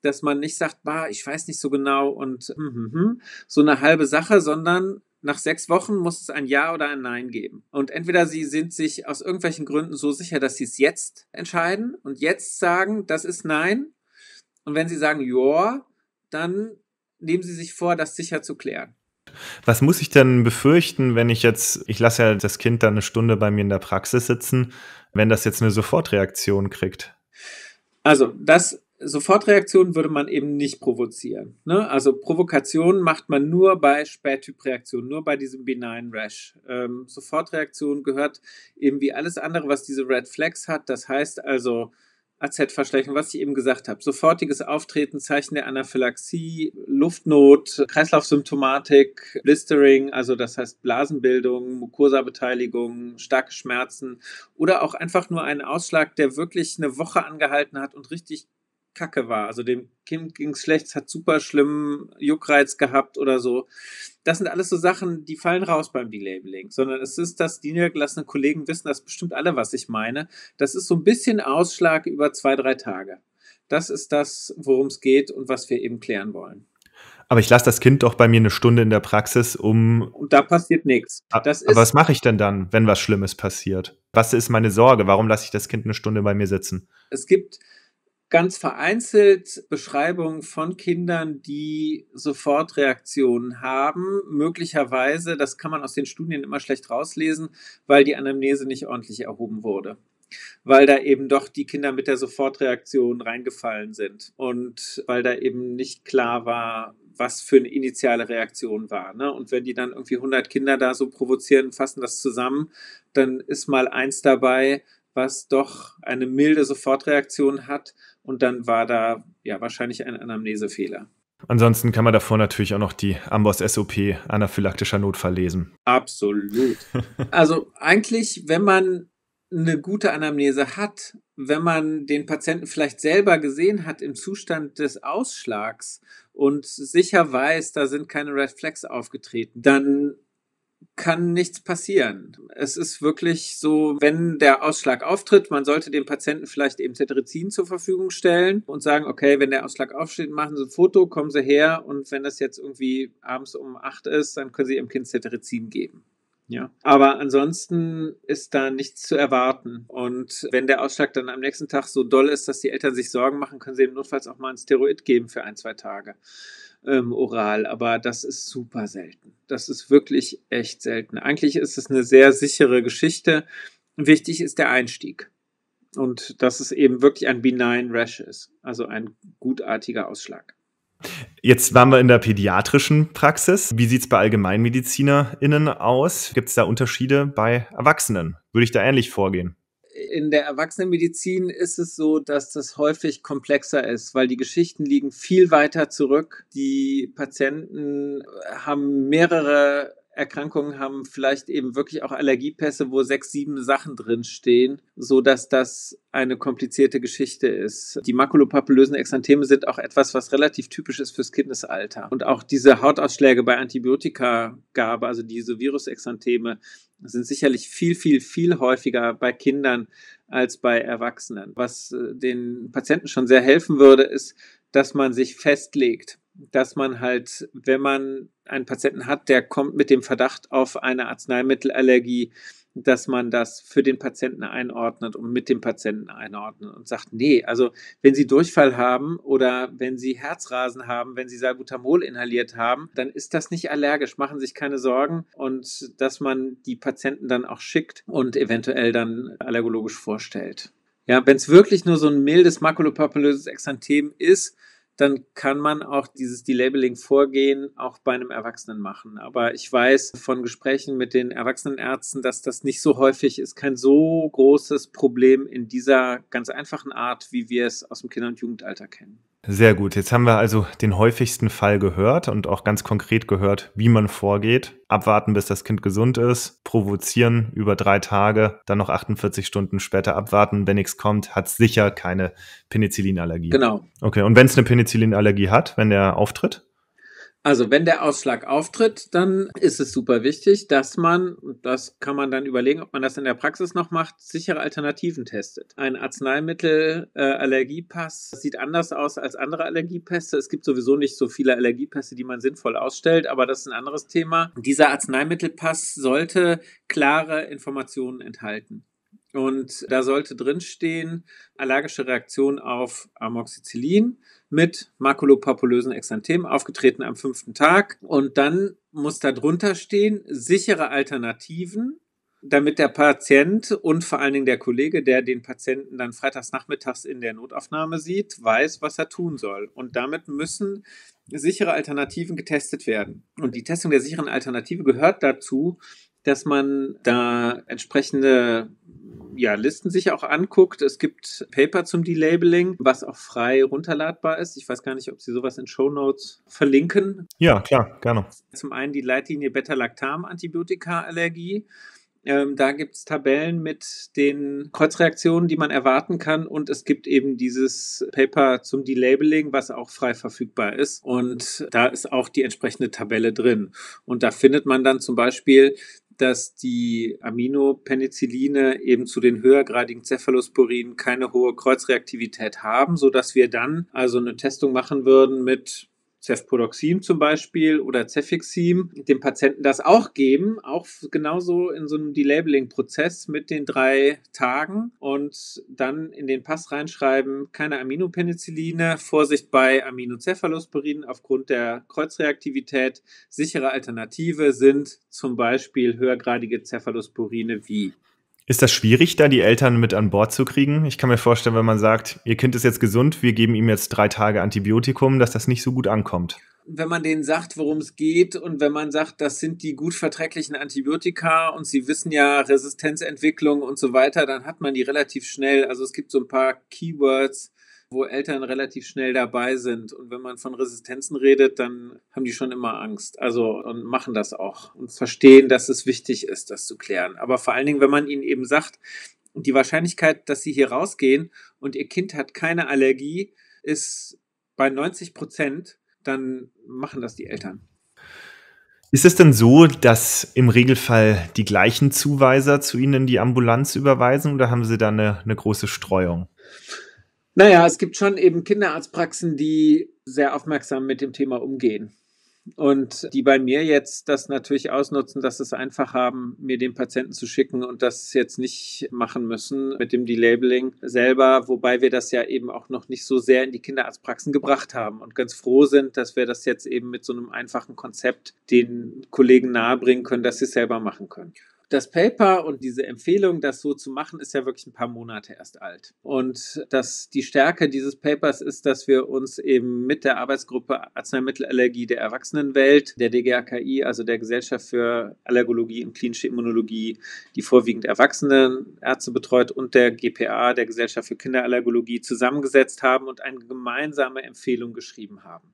Dass man nicht sagt, bah, ich weiß nicht so genau und mm, mm, mm, so eine halbe Sache, sondern nach sechs Wochen muss es ein Ja oder ein Nein geben. Und entweder sie sind sich aus irgendwelchen Gründen so sicher, dass sie es jetzt entscheiden und jetzt sagen, das ist Nein. Und wenn sie sagen Ja, dann nehmen sie sich vor, das sicher zu klären. Was muss ich denn befürchten, wenn ich jetzt, ich lasse ja das Kind dann eine Stunde bei mir in der Praxis sitzen, wenn das jetzt eine Sofortreaktion kriegt? Also das Sofortreaktion würde man eben nicht provozieren. Ne? Also Provokation macht man nur bei Spättypreaktionen, nur bei diesem benignen Rash. Ähm, Sofortreaktion gehört eben wie alles andere, was diese Red Flags hat. Das heißt also AZ verschlechtern, was ich eben gesagt habe. Sofortiges Auftreten, Zeichen der Anaphylaxie, Luftnot, Kreislaufsymptomatik, Blistering, also das heißt Blasenbildung, Mucosa-Beteiligung, starke Schmerzen oder auch einfach nur einen Ausschlag, der wirklich eine Woche angehalten hat und richtig kacke war. Also dem Kind ging es schlecht, hat super schlimmen Juckreiz gehabt oder so. Das sind alles so Sachen, die fallen raus beim Delabeling, sondern es ist, dass die niedergelassenen Kollegen wissen, das bestimmt alle, was ich meine. Das ist so ein bisschen Ausschlag über zwei, drei Tage. Das ist das, worum es geht und was wir eben klären wollen. Aber ich lasse das Kind doch bei mir eine Stunde in der Praxis, um. Und da passiert nichts. Ah, das aber was mache ich denn dann, wenn was Schlimmes passiert? Was ist meine Sorge? Warum lasse ich das Kind eine Stunde bei mir sitzen? Es gibt ganz vereinzelt Beschreibungen von Kindern, die Sofortreaktionen haben. Möglicherweise, das kann man aus den Studien immer schlecht rauslesen, weil die Anamnese nicht ordentlich erhoben wurde. Weil da eben doch die Kinder mit der Sofortreaktion reingefallen sind und weil da eben nicht klar war, was für eine initiale Reaktion war. Ne? Und wenn die dann irgendwie 100 Kinder da so provozieren, fassen das zusammen, dann ist mal eins dabei, was doch eine milde Sofortreaktion hat. Und dann war da ja wahrscheinlich ein Anamnesefehler. Ansonsten kann man davor natürlich auch noch die Amboss-SOP anaphylaktischer Notfall lesen. Absolut. also eigentlich, wenn man eine gute Anamnese hat, wenn man den Patienten vielleicht selber gesehen hat im Zustand des Ausschlags und sicher weiß, da sind keine Red Flags aufgetreten, dann kann nichts passieren. Es ist wirklich so, wenn der Ausschlag auftritt, man sollte dem Patienten vielleicht eben Cetirizin zur Verfügung stellen und sagen, okay, wenn der Ausschlag aufsteht, machen Sie ein Foto, kommen Sie her und wenn das jetzt irgendwie abends um acht ist, dann können Sie Ihrem Kind Cetirizin geben. Ja. Aber ansonsten ist da nichts zu erwarten. Und wenn der Ausschlag dann am nächsten Tag so doll ist, dass die Eltern sich Sorgen machen, können sie ihm notfalls auch mal ein Steroid geben für ein, zwei Tage ähm, oral, aber das ist super selten. Das ist wirklich echt selten. Eigentlich ist es eine sehr sichere Geschichte. Wichtig ist der Einstieg. Und dass es eben wirklich ein benign Rash ist, also ein gutartiger Ausschlag. Jetzt waren wir in der pädiatrischen Praxis. Wie sieht es bei AllgemeinmedizinerInnen aus? Gibt es da Unterschiede bei Erwachsenen? Würde ich da ähnlich vorgehen? in der Erwachsenenmedizin ist es so, dass das häufig komplexer ist, weil die Geschichten liegen viel weiter zurück. Die Patienten äh, haben mehrere Erkrankungen haben vielleicht eben wirklich auch Allergiepässe, wo sechs, sieben Sachen drinstehen, sodass das eine komplizierte Geschichte ist. Die makulopapillösen Exantheme sind auch etwas, was relativ typisch ist fürs Kindesalter. Und auch diese Hautausschläge bei Antibiotikagabe, also diese Virusexantheme, sind sicherlich viel, viel, viel häufiger bei Kindern als bei Erwachsenen. Was äh, den Patienten schon sehr helfen würde, ist, dass man sich festlegt, dass man halt, wenn man einen Patienten hat, der kommt mit dem Verdacht auf eine Arzneimittelallergie, dass man das für den Patienten einordnet und mit dem Patienten einordnet und sagt, nee, also wenn Sie Durchfall haben oder wenn Sie Herzrasen haben, wenn Sie Salbutamol inhaliert haben, dann ist das nicht allergisch, machen Sie sich keine Sorgen und dass man die Patienten dann auch schickt und eventuell dann allergologisch vorstellt. Ja, wenn es wirklich nur so ein mildes makulopapillöses Exanthem ist, dann kann man auch dieses Delabeling-Vorgehen auch bei einem Erwachsenen machen. Aber ich weiß von Gesprächen mit den Erwachsenenärzten, dass das nicht so häufig ist, kein so großes Problem in dieser ganz einfachen Art, wie wir es aus dem Kinder- und Jugendalter kennen. Sehr gut. Jetzt haben wir also den häufigsten Fall gehört und auch ganz konkret gehört, wie man vorgeht. Abwarten, bis das Kind gesund ist, provozieren über drei Tage, dann noch 48 Stunden später abwarten. Wenn nichts kommt, hat sicher keine Penicillinallergie. Genau. Okay, und wenn es eine Penicillinallergie hat, wenn der auftritt? Also wenn der Ausschlag auftritt, dann ist es super wichtig, dass man, das kann man dann überlegen, ob man das in der Praxis noch macht, sichere Alternativen testet. Ein Arzneimittel-Allergiepass äh, Arzneimittelallergiepass sieht anders aus als andere Allergiepässe. Es gibt sowieso nicht so viele Allergiepässe, die man sinnvoll ausstellt, aber das ist ein anderes Thema. Dieser Arzneimittelpass sollte klare Informationen enthalten. Und da sollte drinstehen, allergische Reaktion auf Amoxicillin, mit makulopapulösen Exanthemen aufgetreten am fünften Tag. Und dann muss darunter stehen, sichere Alternativen, damit der Patient und vor allen Dingen der Kollege, der den Patienten dann freitags nachmittags in der Notaufnahme sieht, weiß, was er tun soll. Und damit müssen sichere Alternativen getestet werden. Und die Testung der sicheren Alternative gehört dazu, dass man da entsprechende ja, Listen sich auch anguckt. Es gibt Paper zum Delabeling, was auch frei runterladbar ist. Ich weiß gar nicht, ob Sie sowas in Show Notes verlinken. Ja, klar, gerne. Zum einen die Leitlinie Beta-Lactam-Antibiotika-Allergie. Ähm, da gibt es Tabellen mit den Kreuzreaktionen, die man erwarten kann. Und es gibt eben dieses Paper zum Delabeling, was auch frei verfügbar ist. Und da ist auch die entsprechende Tabelle drin. Und da findet man dann zum Beispiel, dass die Aminopenicilline eben zu den höhergradigen Cephalosporinen keine hohe Kreuzreaktivität haben, sodass wir dann also eine Testung machen würden mit Cefpodoxim zum Beispiel oder Cefixim dem Patienten das auch geben, auch genauso in so einem Delabeling-Prozess mit den drei Tagen und dann in den Pass reinschreiben, keine Aminopenicilline, Vorsicht bei Aminocephalosporinen aufgrund der Kreuzreaktivität. Sichere Alternative sind zum Beispiel höhergradige Cephalosporine wie ist das schwierig, da die Eltern mit an Bord zu kriegen? Ich kann mir vorstellen, wenn man sagt, ihr Kind ist jetzt gesund, wir geben ihm jetzt drei Tage Antibiotikum, dass das nicht so gut ankommt. Wenn man denen sagt, worum es geht und wenn man sagt, das sind die gut verträglichen Antibiotika und sie wissen ja Resistenzentwicklung und so weiter, dann hat man die relativ schnell. Also es gibt so ein paar Keywords, wo Eltern relativ schnell dabei sind. Und wenn man von Resistenzen redet, dann haben die schon immer Angst. Also und machen das auch und verstehen, dass es wichtig ist, das zu klären. Aber vor allen Dingen, wenn man ihnen eben sagt, die Wahrscheinlichkeit, dass sie hier rausgehen und ihr Kind hat keine Allergie, ist bei 90 Prozent, dann machen das die Eltern. Ist es denn so, dass im Regelfall die gleichen Zuweiser zu Ihnen in die Ambulanz überweisen oder haben Sie da eine, eine große Streuung? Naja, es gibt schon eben Kinderarztpraxen, die sehr aufmerksam mit dem Thema umgehen. Und die bei mir jetzt das natürlich ausnutzen, dass sie es einfach haben, mir den Patienten zu schicken und das jetzt nicht machen müssen mit dem Delabeling selber, wobei wir das ja eben auch noch nicht so sehr in die Kinderarztpraxen gebracht haben und ganz froh sind, dass wir das jetzt eben mit so einem einfachen Konzept den Kollegen nahebringen können, dass sie es selber machen können das Paper und diese Empfehlung, das so zu machen, ist ja wirklich ein paar Monate erst alt. Und dass die Stärke dieses Papers ist, dass wir uns eben mit der Arbeitsgruppe Arzneimittelallergie der Erwachsenenwelt, der DGAKI, also der Gesellschaft für Allergologie und klinische Immunologie, die vorwiegend Erwachsenenärzte betreut, und der GPA, der Gesellschaft für Kinderallergologie, zusammengesetzt haben und eine gemeinsame Empfehlung geschrieben haben.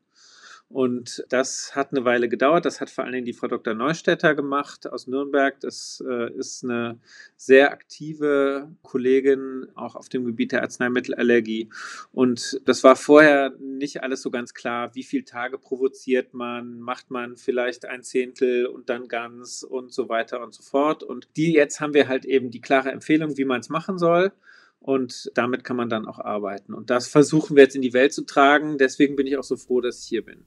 Und das hat eine Weile gedauert. Das hat vor allen Dingen die Frau Dr. Neustädter gemacht aus Nürnberg. Das äh, ist eine sehr aktive Kollegin auch auf dem Gebiet der Arzneimittelallergie. Und das war vorher nicht alles so ganz klar. Wie viele Tage provoziert man? Macht man vielleicht ein Zehntel und dann ganz und so weiter und so fort? Und die jetzt haben wir halt eben die klare Empfehlung, wie man es machen soll. Und damit kann man dann auch arbeiten. Und das versuchen wir jetzt in die Welt zu tragen. Deswegen bin ich auch so froh, dass ich hier bin.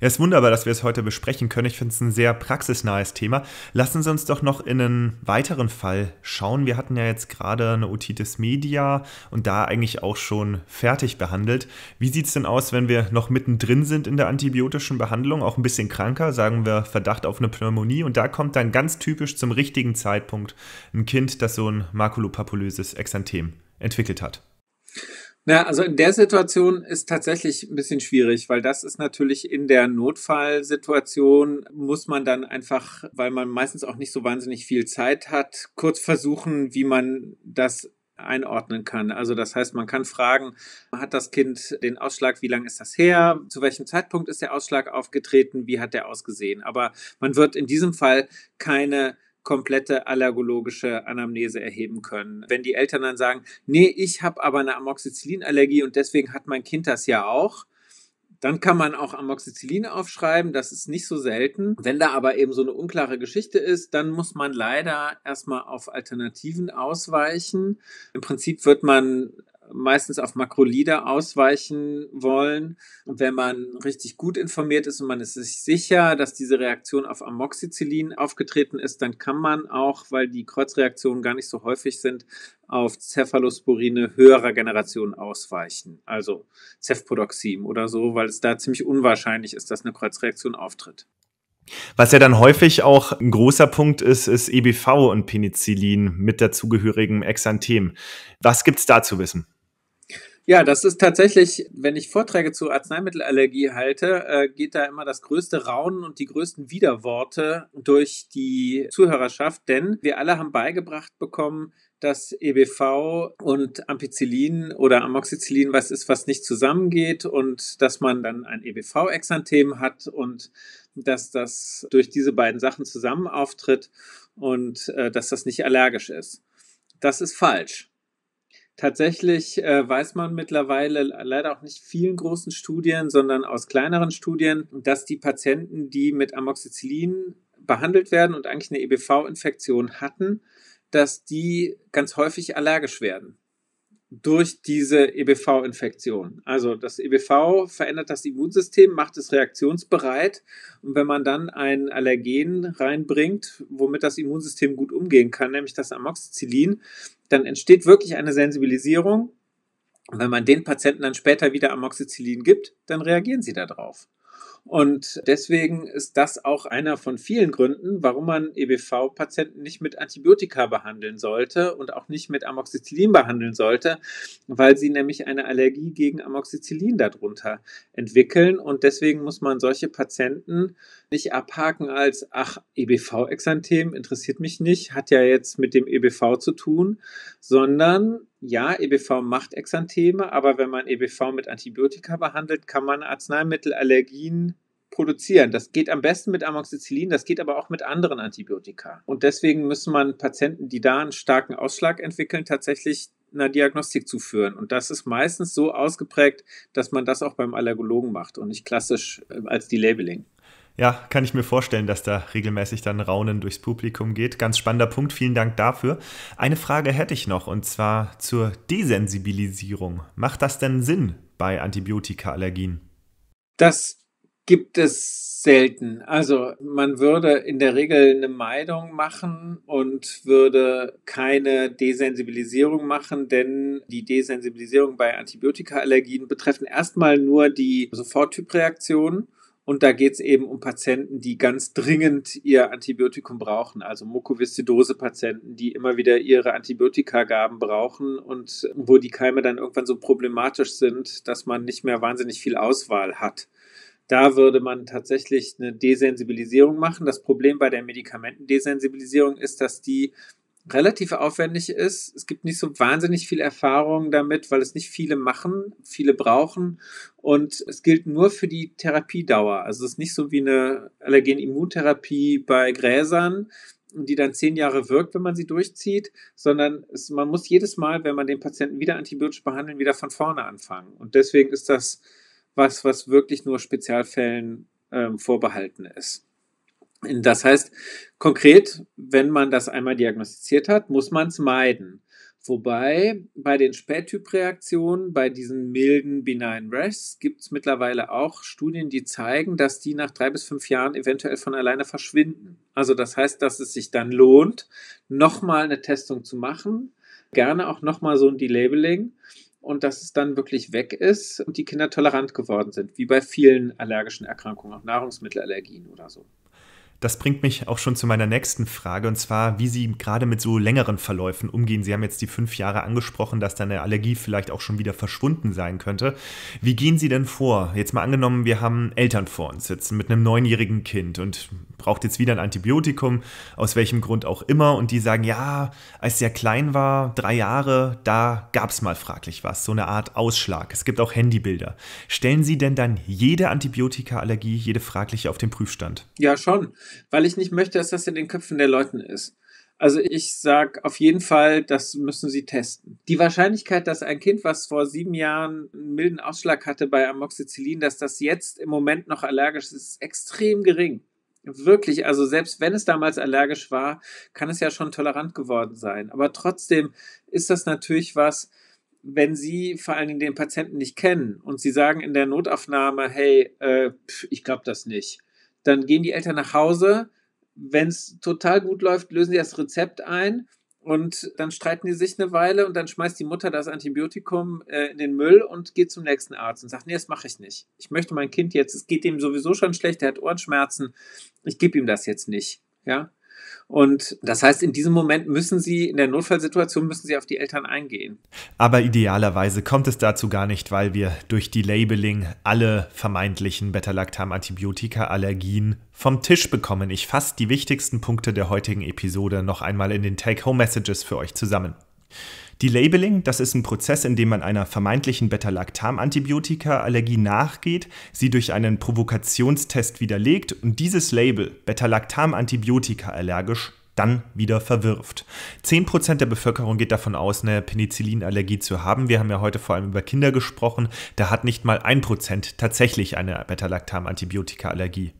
Ja, ist wunderbar, dass wir es heute besprechen können. Ich finde es ein sehr praxisnahes Thema. Lassen Sie uns doch noch in einen weiteren Fall schauen. Wir hatten ja jetzt gerade eine Otitis media und da eigentlich auch schon fertig behandelt. Wie sieht es denn aus, wenn wir noch mittendrin sind in der antibiotischen Behandlung, auch ein bisschen kranker, sagen wir Verdacht auf eine Pneumonie und da kommt dann ganz typisch zum richtigen Zeitpunkt ein Kind, das so ein makulopapulöses Exanthem entwickelt hat? Na, also in der Situation ist tatsächlich ein bisschen schwierig, weil das ist natürlich in der Notfallsituation muss man dann einfach, weil man meistens auch nicht so wahnsinnig viel Zeit hat, kurz versuchen, wie man das einordnen kann. Also das heißt, man kann fragen, hat das Kind den Ausschlag, wie lange ist das her, zu welchem Zeitpunkt ist der Ausschlag aufgetreten, wie hat der ausgesehen. Aber man wird in diesem Fall keine komplette allergologische Anamnese erheben können. Wenn die Eltern dann sagen, nee, ich habe aber eine Amoxicillinallergie und deswegen hat mein Kind das ja auch, dann kann man auch Amoxicillin aufschreiben, das ist nicht so selten. Wenn da aber eben so eine unklare Geschichte ist, dann muss man leider erstmal auf Alternativen ausweichen. Im Prinzip wird man meistens auf Makrolider ausweichen wollen. Und wenn man richtig gut informiert ist und man ist sich sicher, dass diese Reaktion auf Amoxicillin aufgetreten ist, dann kann man auch, weil die Kreuzreaktionen gar nicht so häufig sind, auf Cephalosporine höherer Generation ausweichen, also Cefpodoxim oder so, weil es da ziemlich unwahrscheinlich ist, dass eine Kreuzreaktion auftritt. Was ja dann häufig auch ein großer Punkt ist, ist EBV und Penicillin mit dazugehörigem Exanthem. Was gibt es da zu wissen? Ja, das ist tatsächlich, wenn ich Vorträge zu Arzneimittelallergie halte, äh, geht da immer das größte Raunen und die größten Widerworte durch die Zuhörerschaft, denn wir alle haben beigebracht bekommen, dass EBV und Ampicillin oder Amoxicillin was ist, was nicht zusammengeht und dass man dann ein EBV-Exanthem hat und dass das durch diese beiden Sachen zusammen auftritt und äh, dass das nicht allergisch ist. Das ist falsch. Tatsächlich äh, weiß man mittlerweile leider auch nicht vielen großen Studien, sondern aus kleineren Studien, dass die Patienten, die mit Amoxicillin behandelt werden und eigentlich eine EBV-Infektion hatten, dass die ganz häufig allergisch werden durch diese EBV-Infektion. Also das EBV verändert das Immunsystem, macht es reaktionsbereit und wenn man dann ein Allergen reinbringt, womit das Immunsystem gut umgehen kann, nämlich das Amoxicillin, dann entsteht wirklich eine Sensibilisierung. Und wenn man den Patienten dann später wieder Amoxicillin gibt, dann reagieren sie darauf. Und deswegen ist das auch einer von vielen Gründen, warum man EBV-Patienten nicht mit Antibiotika behandeln sollte und auch nicht mit Amoxicillin behandeln sollte, weil sie nämlich eine Allergie gegen Amoxicillin darunter entwickeln. Und deswegen muss man solche Patienten nicht abhaken als, ach, EBV-Exanthem interessiert mich nicht, hat ja jetzt mit dem EBV zu tun, sondern ja, EBV macht Exantheme, aber wenn man EBV mit Antibiotika behandelt, kann man Arzneimittelallergien produzieren. Das geht am besten mit Amoxicillin, das geht aber auch mit anderen Antibiotika. Und deswegen müssen man Patienten, die da einen starken Ausschlag entwickeln, tatsächlich einer Diagnostik zuführen. Und das ist meistens so ausgeprägt, dass man das auch beim Allergologen macht und nicht klassisch äh, als Delabeling. Ja, kann ich mir vorstellen, dass da regelmäßig dann Raunen durchs Publikum geht. Ganz spannender Punkt, vielen Dank dafür. Eine Frage hätte ich noch und zwar zur Desensibilisierung. Macht das denn Sinn bei Antibiotikaallergien? Das gibt es selten. Also man würde in der Regel eine Meidung machen und würde keine Desensibilisierung machen, denn die Desensibilisierung bei Antibiotikaallergien betreffen erstmal nur die Soforttypreaktionen. Und da geht es eben um Patienten, die ganz dringend ihr Antibiotikum brauchen, also Mukoviszidose-Patienten, die immer wieder ihre Antibiotikagaben brauchen und wo die Keime dann irgendwann so problematisch sind, dass man nicht mehr wahnsinnig viel Auswahl hat. Da würde man tatsächlich eine Desensibilisierung machen. Das Problem bei der Medikamentendesensibilisierung ist, dass die relativ aufwendig ist. Es gibt nicht so wahnsinnig viel Erfahrung damit, weil es nicht viele machen, viele brauchen. Und es gilt nur für die Therapiedauer. Also es ist nicht so wie eine Allergen-Immuntherapie bei Gräsern, die dann zehn Jahre wirkt, wenn man sie durchzieht, sondern es, man muss jedes Mal, wenn man den Patienten wieder antibiotisch behandeln, wieder von vorne anfangen. Und deswegen ist das was, was wirklich nur Spezialfällen ähm, vorbehalten ist. Das heißt, konkret, wenn man das einmal diagnostiziert hat, muss man es meiden. Wobei bei den Spättypreaktionen, bei diesen milden benign Rests, gibt es mittlerweile auch Studien, die zeigen, dass die nach drei bis fünf Jahren eventuell von alleine verschwinden. Also das heißt, dass es sich dann lohnt, nochmal eine Testung zu machen, gerne auch nochmal so ein Delabeling, und dass es dann wirklich weg ist und die Kinder tolerant geworden sind, wie bei vielen allergischen Erkrankungen, auch Nahrungsmittelallergien oder so. Das bringt mich auch schon zu meiner nächsten Frage, und zwar, wie Sie gerade mit so längeren Verläufen umgehen. Sie haben jetzt die fünf Jahre angesprochen, dass dann eine Allergie vielleicht auch schon wieder verschwunden sein könnte. Wie gehen Sie denn vor? Jetzt mal angenommen, wir haben Eltern vor uns sitzen mit einem neunjährigen Kind und braucht jetzt wieder ein Antibiotikum, aus welchem Grund auch immer. Und die sagen, ja, als er klein war, drei Jahre, da gab es mal fraglich was, so eine Art Ausschlag. Es gibt auch Handybilder. Stellen Sie denn dann jede Antibiotikaallergie, jede fragliche auf den Prüfstand? Ja, schon, weil ich nicht möchte, dass das in den Köpfen der Leuten ist. Also ich sage auf jeden Fall, das müssen Sie testen. Die Wahrscheinlichkeit, dass ein Kind, was vor sieben Jahren einen milden Ausschlag hatte bei Amoxicillin, dass das jetzt im Moment noch allergisch ist, ist extrem gering wirklich, also selbst wenn es damals allergisch war, kann es ja schon tolerant geworden sein. Aber trotzdem ist das natürlich was, wenn Sie vor allen Dingen den Patienten nicht kennen und Sie sagen in der Notaufnahme, hey, äh, pf, ich glaube das nicht, dann gehen die Eltern nach Hause. Wenn es total gut läuft, lösen sie das Rezept ein und dann streiten die sich eine Weile und dann schmeißt die Mutter das Antibiotikum äh, in den Müll und geht zum nächsten Arzt und sagt, nee, das mache ich nicht. Ich möchte mein Kind jetzt, es geht ihm sowieso schon schlecht, er hat Ohrenschmerzen, ich gebe ihm das jetzt nicht. Ja? Und das heißt, in diesem Moment müssen sie, in der Notfallsituation müssen sie auf die Eltern eingehen. Aber idealerweise kommt es dazu gar nicht, weil wir durch die Labeling alle vermeintlichen Beta-Lactam-Antibiotika-Allergien vom Tisch bekommen. Ich fasse die wichtigsten Punkte der heutigen Episode noch einmal in den Take-Home-Messages für euch zusammen. Die Labeling, das ist ein Prozess, in dem man einer vermeintlichen Beta-Lactam-Antibiotika-Allergie nachgeht, sie durch einen Provokationstest widerlegt und dieses Label Beta-Lactam-Antibiotika allergisch dann wieder verwirft. 10% der Bevölkerung geht davon aus, eine Penicillinallergie zu haben. Wir haben ja heute vor allem über Kinder gesprochen. Da hat nicht mal 1% tatsächlich eine Beta-Lactam-Antibiotika-Allergie.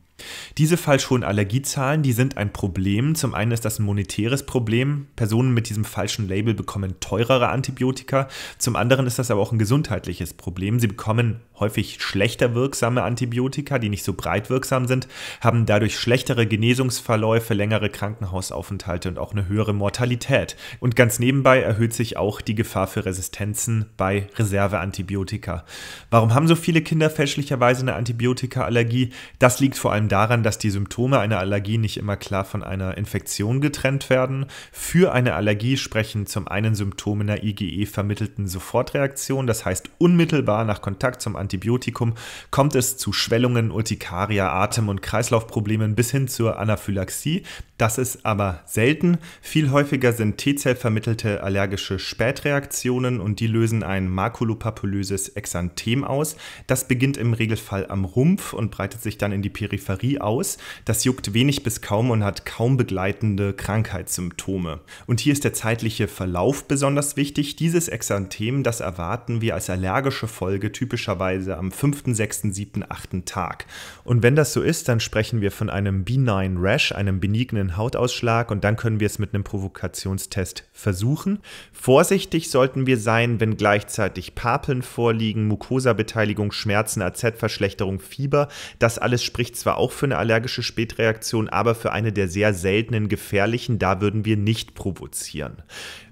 Diese falschhohen Allergiezahlen, die sind ein Problem. Zum einen ist das ein monetäres Problem. Personen mit diesem falschen Label bekommen teurere Antibiotika. Zum anderen ist das aber auch ein gesundheitliches Problem. Sie bekommen häufig schlechter wirksame Antibiotika, die nicht so breit wirksam sind, haben dadurch schlechtere Genesungsverläufe, längere Krankenhausaufenthalte und auch eine höhere Mortalität. Und ganz nebenbei erhöht sich auch die Gefahr für Resistenzen bei Reserveantibiotika. Warum haben so viele Kinder fälschlicherweise eine Antibiotikaallergie? Das liegt vor allem daran, dass die Symptome einer Allergie nicht immer klar von einer Infektion getrennt werden. Für eine Allergie sprechen zum einen Symptome einer IgE vermittelten Sofortreaktion, das heißt unmittelbar nach Kontakt zum Antibiotikum kommt es zu Schwellungen, Urtikaria, Atem- und Kreislaufproblemen bis hin zur Anaphylaxie. Das ist aber selten. Viel häufiger sind T-Zell vermittelte allergische Spätreaktionen und die lösen ein makulopapulöses Exanthem aus. Das beginnt im Regelfall am Rumpf und breitet sich dann in die Peripherie aus. Das juckt wenig bis kaum und hat kaum begleitende Krankheitssymptome. Und hier ist der zeitliche Verlauf besonders wichtig. Dieses Exanthem, das erwarten wir als allergische Folge typischerweise normalerweise am fünften, sechsten, siebten, achten Tag. Und wenn das so ist, dann sprechen wir von einem benign Rash, einem benignen Hautausschlag und dann können wir es mit einem Provokationstest versuchen. Vorsichtig sollten wir sein, wenn gleichzeitig Papeln vorliegen, Mukosabeteiligung, Schmerzen, AZ-Verschlechterung, Fieber. Das alles spricht zwar auch für eine allergische Spätreaktion, aber für eine der sehr seltenen gefährlichen, da würden wir nicht provozieren.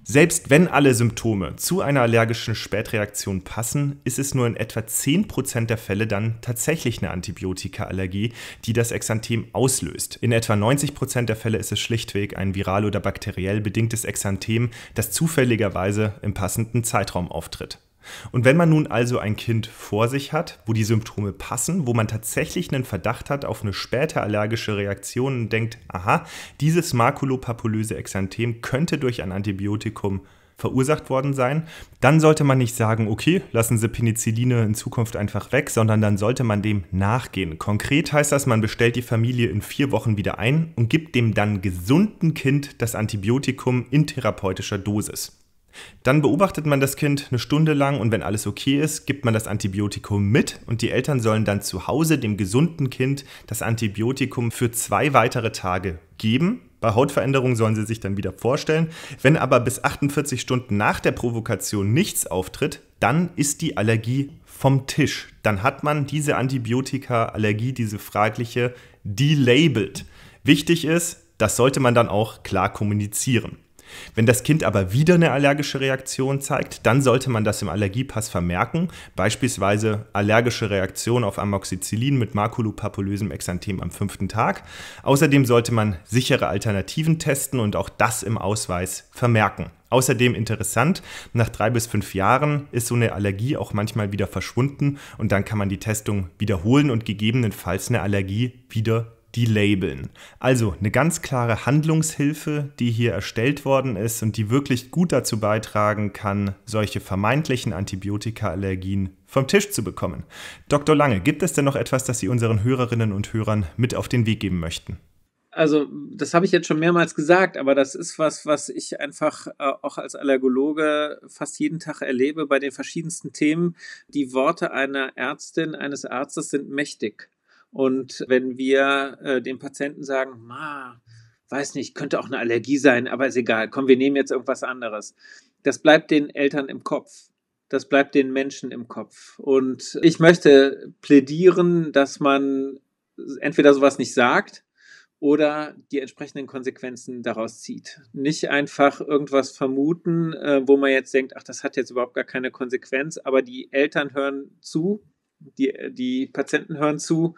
Selbst wenn alle Symptome zu einer allergischen Spätreaktion passen, ist es nur in etwa 10% der Fälle dann tatsächlich eine Antibiotikaallergie, die das Exanthem auslöst. In etwa 90% der Fälle ist es schlichtweg ein viral oder bakteriell bedingtes Exanthem, das zufälligerweise im passenden Zeitraum auftritt. Und wenn man nun also ein Kind vor sich hat, wo die Symptome passen, wo man tatsächlich einen Verdacht hat auf eine später allergische Reaktion und denkt, aha, dieses makulopapulöse Exanthem könnte durch ein Antibiotikum verursacht worden sein, dann sollte man nicht sagen, okay, lassen Sie Penicilline in Zukunft einfach weg, sondern dann sollte man dem nachgehen. Konkret heißt das, man bestellt die Familie in vier Wochen wieder ein und gibt dem dann gesunden Kind das Antibiotikum in therapeutischer Dosis. Dann beobachtet man das Kind eine Stunde lang und wenn alles okay ist, gibt man das Antibiotikum mit und die Eltern sollen dann zu Hause dem gesunden Kind das Antibiotikum für zwei weitere Tage geben. Bei Hautveränderungen sollen sie sich dann wieder vorstellen. Wenn aber bis 48 Stunden nach der Provokation nichts auftritt, dann ist die Allergie vom Tisch. Dann hat man diese Antibiotika-Allergie, diese fragliche, delabelt. Wichtig ist, das sollte man dann auch klar kommunizieren. Wenn das Kind aber wieder eine allergische Reaktion zeigt, dann sollte man das im Allergiepass vermerken, beispielsweise allergische Reaktion auf Amoxicillin mit makulopapulösem Exanthem am fünften Tag. Außerdem sollte man sichere Alternativen testen und auch das im Ausweis vermerken. Außerdem interessant, nach drei bis fünf Jahren ist so eine Allergie auch manchmal wieder verschwunden und dann kann man die Testung wiederholen und gegebenenfalls eine Allergie wieder die labeln. Also eine ganz klare Handlungshilfe, die hier erstellt worden ist und die wirklich gut dazu beitragen kann, solche vermeintlichen Antibiotikaallergien vom Tisch zu bekommen. Dr. Lange, gibt es denn noch etwas, das Sie unseren Hörerinnen und Hörern mit auf den Weg geben möchten? also das habe ich jetzt schon mehrmals gesagt, aber das ist was, was ich einfach äh, auch als Allergologe fast jeden Tag erlebe bei den verschiedensten Themen. Die Worte einer Ärztin, eines Arztes sind mächtig. Und wenn wir äh, dem Patienten sagen, ma, weiß nicht, könnte auch eine Allergie sein, aber ist egal, komm, wir nehmen jetzt irgendwas anderes. Das bleibt den Eltern im Kopf. Das bleibt den Menschen im Kopf. Und ich möchte plädieren, dass man entweder sowas nicht sagt oder die entsprechenden Konsequenzen daraus zieht. Nicht einfach irgendwas vermuten, äh, wo man jetzt denkt, ach, das hat jetzt überhaupt gar keine Konsequenz, aber die Eltern hören zu die, äh, die Patienten hören zu,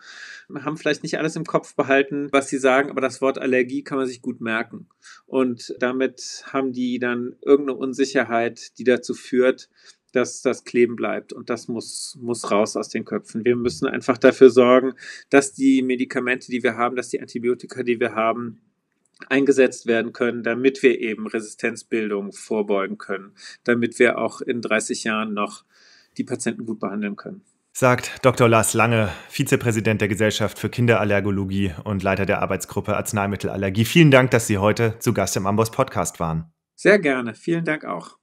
haben vielleicht nicht alles im Kopf behalten, was sie sagen, aber das Wort Allergie kann man sich gut merken. Und damit haben die dann irgendeine Unsicherheit, die dazu führt, dass das kleben bleibt. Und das muss, muss raus aus den Köpfen. Wir müssen einfach dafür sorgen, dass die Medikamente, die wir haben, dass die Antibiotika, die wir haben, eingesetzt werden können, damit wir eben Resistenzbildung vorbeugen können, damit wir auch in 30 Jahren noch die Patienten gut behandeln können sagt Dr. Lars Lange, Vizepräsident der Gesellschaft für Kinderallergologie und Leiter der Arbeitsgruppe Arzneimittelallergie. Vielen Dank, dass Sie heute zu Gast im Amboss Podcast waren. Sehr gerne, vielen Dank auch.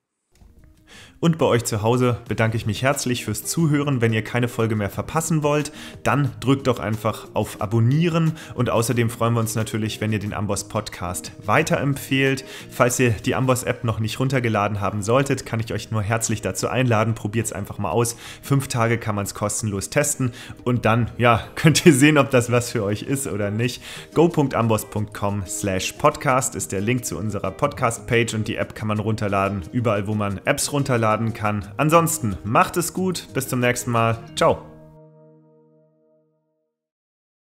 Und bei euch zu Hause bedanke ich mich herzlich fürs Zuhören. Wenn ihr keine Folge mehr verpassen wollt, dann drückt doch einfach auf Abonnieren. Und außerdem freuen wir uns natürlich, wenn ihr den Amboss Podcast weiterempfehlt. Falls ihr die Amboss App noch nicht runtergeladen haben solltet, kann ich euch nur herzlich dazu einladen. Probiert es einfach mal aus. Fünf Tage kann man es kostenlos testen. Und dann, ja, könnt ihr sehen, ob das was für euch ist oder nicht. go.amboss.com slash podcast ist der Link zu unserer Podcast-Page und die App kann man runterladen. Überall, wo man Apps runterladen runterladen kann. Ansonsten macht es gut, bis zum nächsten Mal. Ciao.